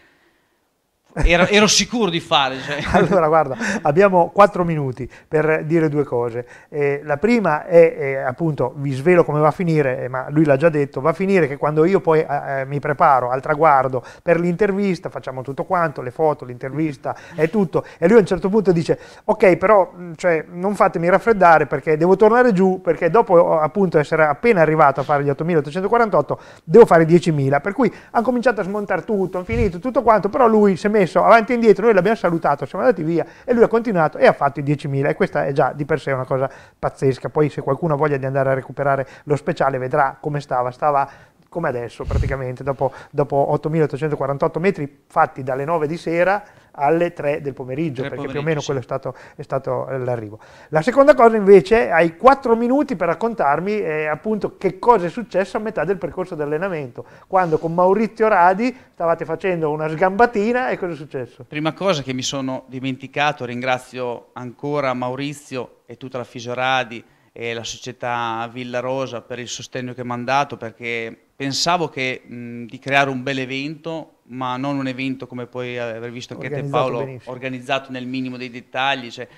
Ero, ero, sicuro di fare. Cioè. (laughs) Allora, guarda, abbiamo quattro minuti per dire due cose. Eh, la prima è, eh, appunto, vi svelo come va a finire, eh, ma lui l'ha già detto, va a finire che quando io poi eh, eh, mi preparo al traguardo per l'intervista, facciamo tutto quanto, le foto, l'intervista, è mm. tutto, e lui a un certo punto dice, ok, però mm, cioè, non fatemi raffreddare perché devo tornare giù, perché dopo oh, appunto essere appena arrivato a fare gli 8.848, devo fare 10.000, per cui hanno cominciato a smontare tutto, hanno finito tutto quanto, però lui si è messo messo avanti e indietro, noi l'abbiamo salutato, siamo andati via e lui ha continuato e ha fatto i 10.000 e questa è già di per sé una cosa pazzesca, poi se qualcuno ha voglia di andare a recuperare lo speciale vedrà come stava, stava come adesso praticamente, dopo, dopo 8.848 metri fatti dalle 9 di sera alle 3 del pomeriggio, perché pomeriggio, più o meno sì. quello è stato, è stato eh, l'arrivo. La seconda cosa invece, hai 4 minuti per raccontarmi eh, appunto che cosa è successo a metà del percorso di allenamento, quando con Maurizio Radi stavate facendo una sgambatina e cosa è successo? Prima cosa che mi sono dimenticato, ringrazio ancora Maurizio e tutta la Fisioradi e la società Villa Rosa per il sostegno che mi hanno dato perché pensavo che mh, di creare un bel evento ma non un evento come puoi aver visto anche te Paolo, benissimo. organizzato nel minimo dei dettagli. Cioè,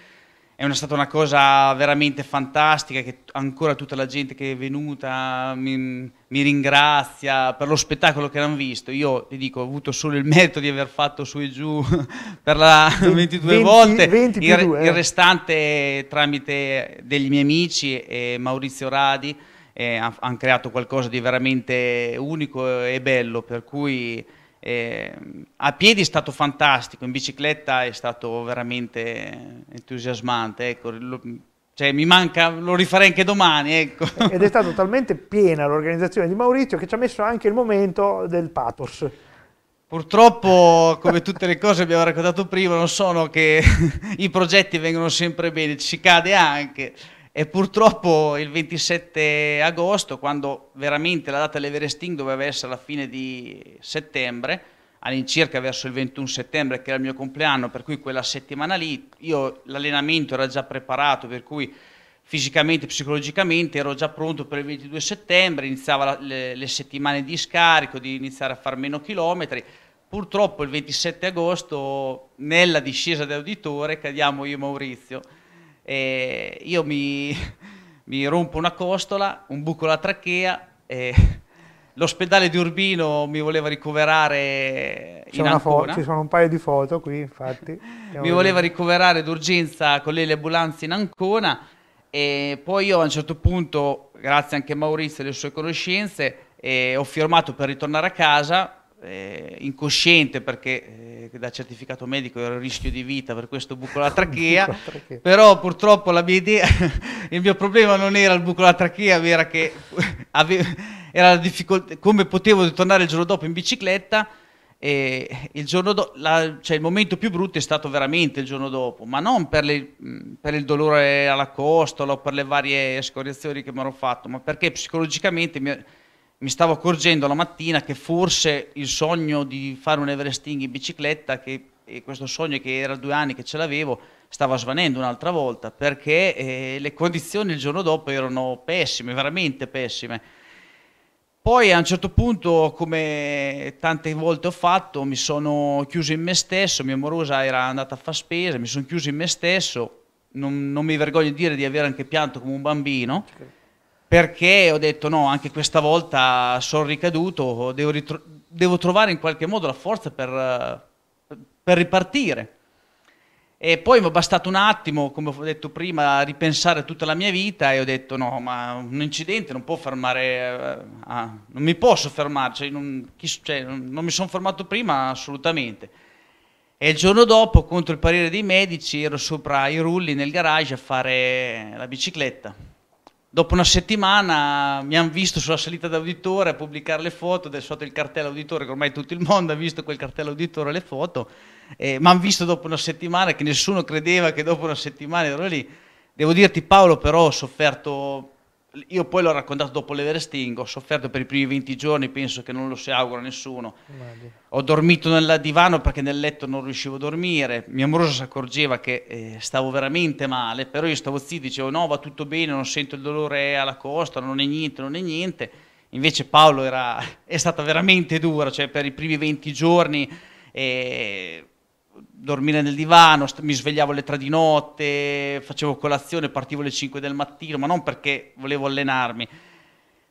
è una, stata una cosa veramente fantastica che ancora tutta la gente che è venuta mi, mi ringrazia per lo spettacolo che hanno visto. Io ti dico, ho avuto solo il merito di aver fatto su e giù (laughs) per la 22 20, (laughs) volte, 20 il, il, eh. restante tramite degli miei amici e Maurizio Radi eh, hanno creato qualcosa di veramente unico e bello, per cui eh, a piedi è stato fantastico, in bicicletta è stato veramente entusiasmante. Ecco, lo, cioè, mi manca, lo rifarei anche domani. Ecco. (laughs) Ed è stata talmente piena l'organizzazione di Maurizio che ci ha messo anche il momento del pathos. Purtroppo, come tutte le cose abbiamo raccontato prima, non sono che (laughs) i progetti vengono sempre bene, ci cade anche. E purtroppo il 27 agosto, quando veramente la data dell'Everesting doveva essere la fine di settembre, all'incirca verso il 21 settembre, che era il mio compleanno, per cui quella settimana lì io l'allenamento era già preparato, per cui fisicamente e psicologicamente ero già pronto per il 22 settembre, iniziava le, le, settimane di scarico, di iniziare a fare meno chilometri. Purtroppo il 27 agosto, nella discesa dell'auditore, cadiamo io e Maurizio eh, io mi, (laughs) mi, rompo una costola, un buco alla trachea, eh, (laughs) l'ospedale di Urbino mi voleva ricoverare C'è in Ancona. Ci sono un paio di foto qui, infatti. (laughs) mi voleva ricoverare d'urgenza con le ambulanze in Ancona e poi io a un certo punto, grazie anche a Maurizio e alle sue conoscenze, eh, ho firmato per ritornare a casa, eh, incosciente perché eh, da certificato medico era rischio di vita per questo buco alla (laughs) trachea, però purtroppo la mia idea, (laughs) il mio problema non era il buco alla trachea, era che (laughs) avevo, era la difficoltà, come potevo tornare il giorno dopo in bicicletta, e il, giorno do- la, cioè il momento più brutto è stato veramente il giorno dopo, ma non per, le, per il dolore alla costola o per le varie scoriazioni che mi ero fatto, ma perché psicologicamente mi, mi stavo accorgendo la mattina che forse il sogno di fare un Everesting in bicicletta, che, questo sogno che era due anni che ce l'avevo, stava svanendo un'altra volta perché eh, le condizioni il giorno dopo erano pessime, veramente pessime. Poi a un certo punto, come tante volte ho fatto, mi sono chiuso in me stesso, mia morosa era andata a fare spesa, mi sono chiuso in me stesso, non, non, mi vergogno di dire di aver anche pianto come un bambino. Certo perché ho detto no, anche questa volta sono ricaduto, devo, ritro- devo trovare in qualche modo la forza per, per ripartire. E poi mi è bastato un attimo, come ho detto prima, ripensare tutta la mia vita e ho detto no, ma un incidente non può fermare, eh, ah, non mi posso fermare, cioè, non, chi, cioè, non mi sono fermato prima assolutamente. E il giorno dopo, contro il parere dei medici, ero sopra i rulli nel garage a fare la bicicletta Dopo una settimana mi hanno visto sulla salita d'auditore a pubblicare le foto del sotto il cartello auditore, che ormai tutto il mondo ha visto quel cartello auditore e le foto, eh, mi hanno visto dopo una settimana che nessuno credeva che dopo una settimana ero lì. Devo dirti Paolo però ho sofferto io poi l'ho raccontato dopo l'Everesting, ho sofferto per i primi 20 giorni, penso che non lo si augura nessuno. Vale. Ho dormito nel divano perché nel letto non riuscivo a dormire, mia morosa si accorgeva che eh, stavo veramente male, però io stavo zitto, dicevo no va tutto bene, non sento il dolore alla costa, non è niente, non è niente. Invece Paolo era, (laughs) è stata veramente dura, cioè per i primi 20 giorni... Eh, dormire nel divano, mi svegliavo alle 3 di notte, facevo colazione, partivo alle 5 del mattino, ma non perché volevo allenarmi,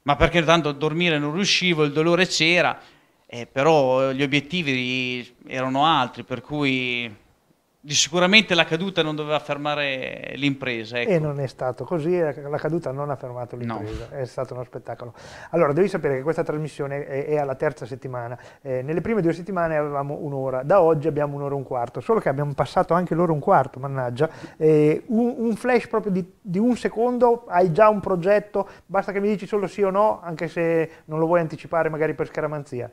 ma perché tanto dormire non riuscivo, il dolore c'era, eh, però eh, gli obiettivi erano altri, per cui sicuramente la caduta non doveva fermare l'impresa. Ecco. E non è stato così, eh, la caduta non ha fermato l'impresa, no. è stato uno spettacolo. Allora, devi sapere che questa trasmissione è, è alla terza settimana, eh, nelle prime due settimane avevamo un'ora, da oggi abbiamo un'ora e un quarto, solo che abbiamo passato anche l'ora e un quarto, mannaggia, eh, un, un, flash proprio di, di, un secondo, hai già un progetto, basta che mi dici solo sì o no, anche se non lo vuoi anticipare magari per scaramanzia.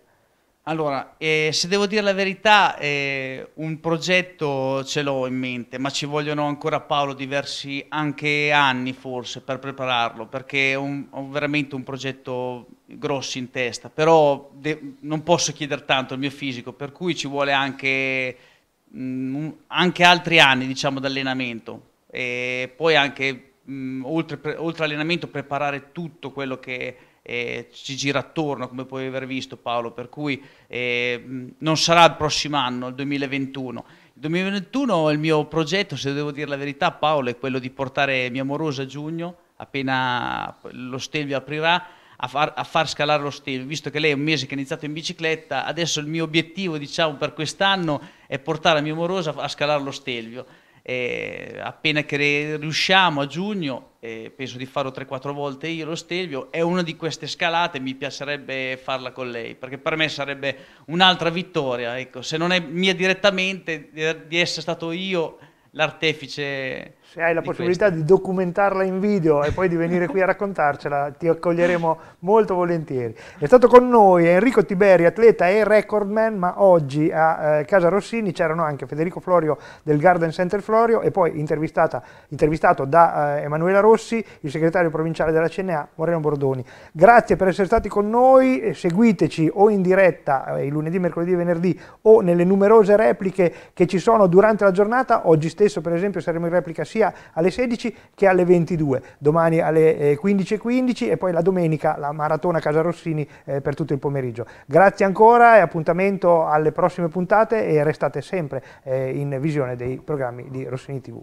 Allora, eh, se devo dire la verità, eh, un progetto ce l'ho in mente, ma ci vogliono ancora Paolo diversi anche anni forse per prepararlo, perché un, ho veramente un progetto grosso in testa, però non posso chiedere tanto al mio fisico, per cui ci vuole anche, mh, mm, anche altri anni diciamo, di allenamento e poi anche mh, mm, oltre, pre- oltre allenamento preparare tutto quello che eh, ci gira attorno, come puoi aver visto Paolo, per cui eh, non sarà il prossimo anno, il 2021. Il 2021 il mio progetto, se devo dire la verità Paolo, è quello di portare mia morosa a giugno, appena lo Stelvio aprirà, a far, a far, scalare lo Stelvio, visto che lei è un mese che ha iniziato in bicicletta, adesso il mio obiettivo diciamo, per quest'anno è portare mia morosa a scalare lo Stelvio eh, appena che riusciamo a giugno, eh, penso di farlo 3-4 volte io lo Stelvio, è una di queste scalate, mi piacerebbe farla con lei, perché per me sarebbe un'altra vittoria, ecco, se non è mia direttamente, di essere stato io l'artefice se hai la di possibilità questo. di documentarla in video e poi di venire qui a raccontarcela, (laughs) ti accoglieremo molto volentieri. È stato con noi Enrico Tiberi, atleta e recordman, ma oggi a eh, Casa Rossini c'erano anche Federico Florio del Garden Center Florio e poi intervistato da eh, Emanuela Rossi, il segretario provinciale della CNA, Moreno Bordoni. Grazie per essere stati con noi, eh, seguiteci o in diretta eh, il lunedì, mercoledì e venerdì o nelle numerose repliche che ci sono durante la giornata, oggi stesso per esempio saremo in replica sia sia alle 16 che alle 22, domani alle 15.15 eh, .15 e poi la domenica la maratona Casarossini eh, per tutto il pomeriggio. Grazie ancora e appuntamento alle prossime puntate e restate sempre eh, in visione dei programmi di Rossini TV.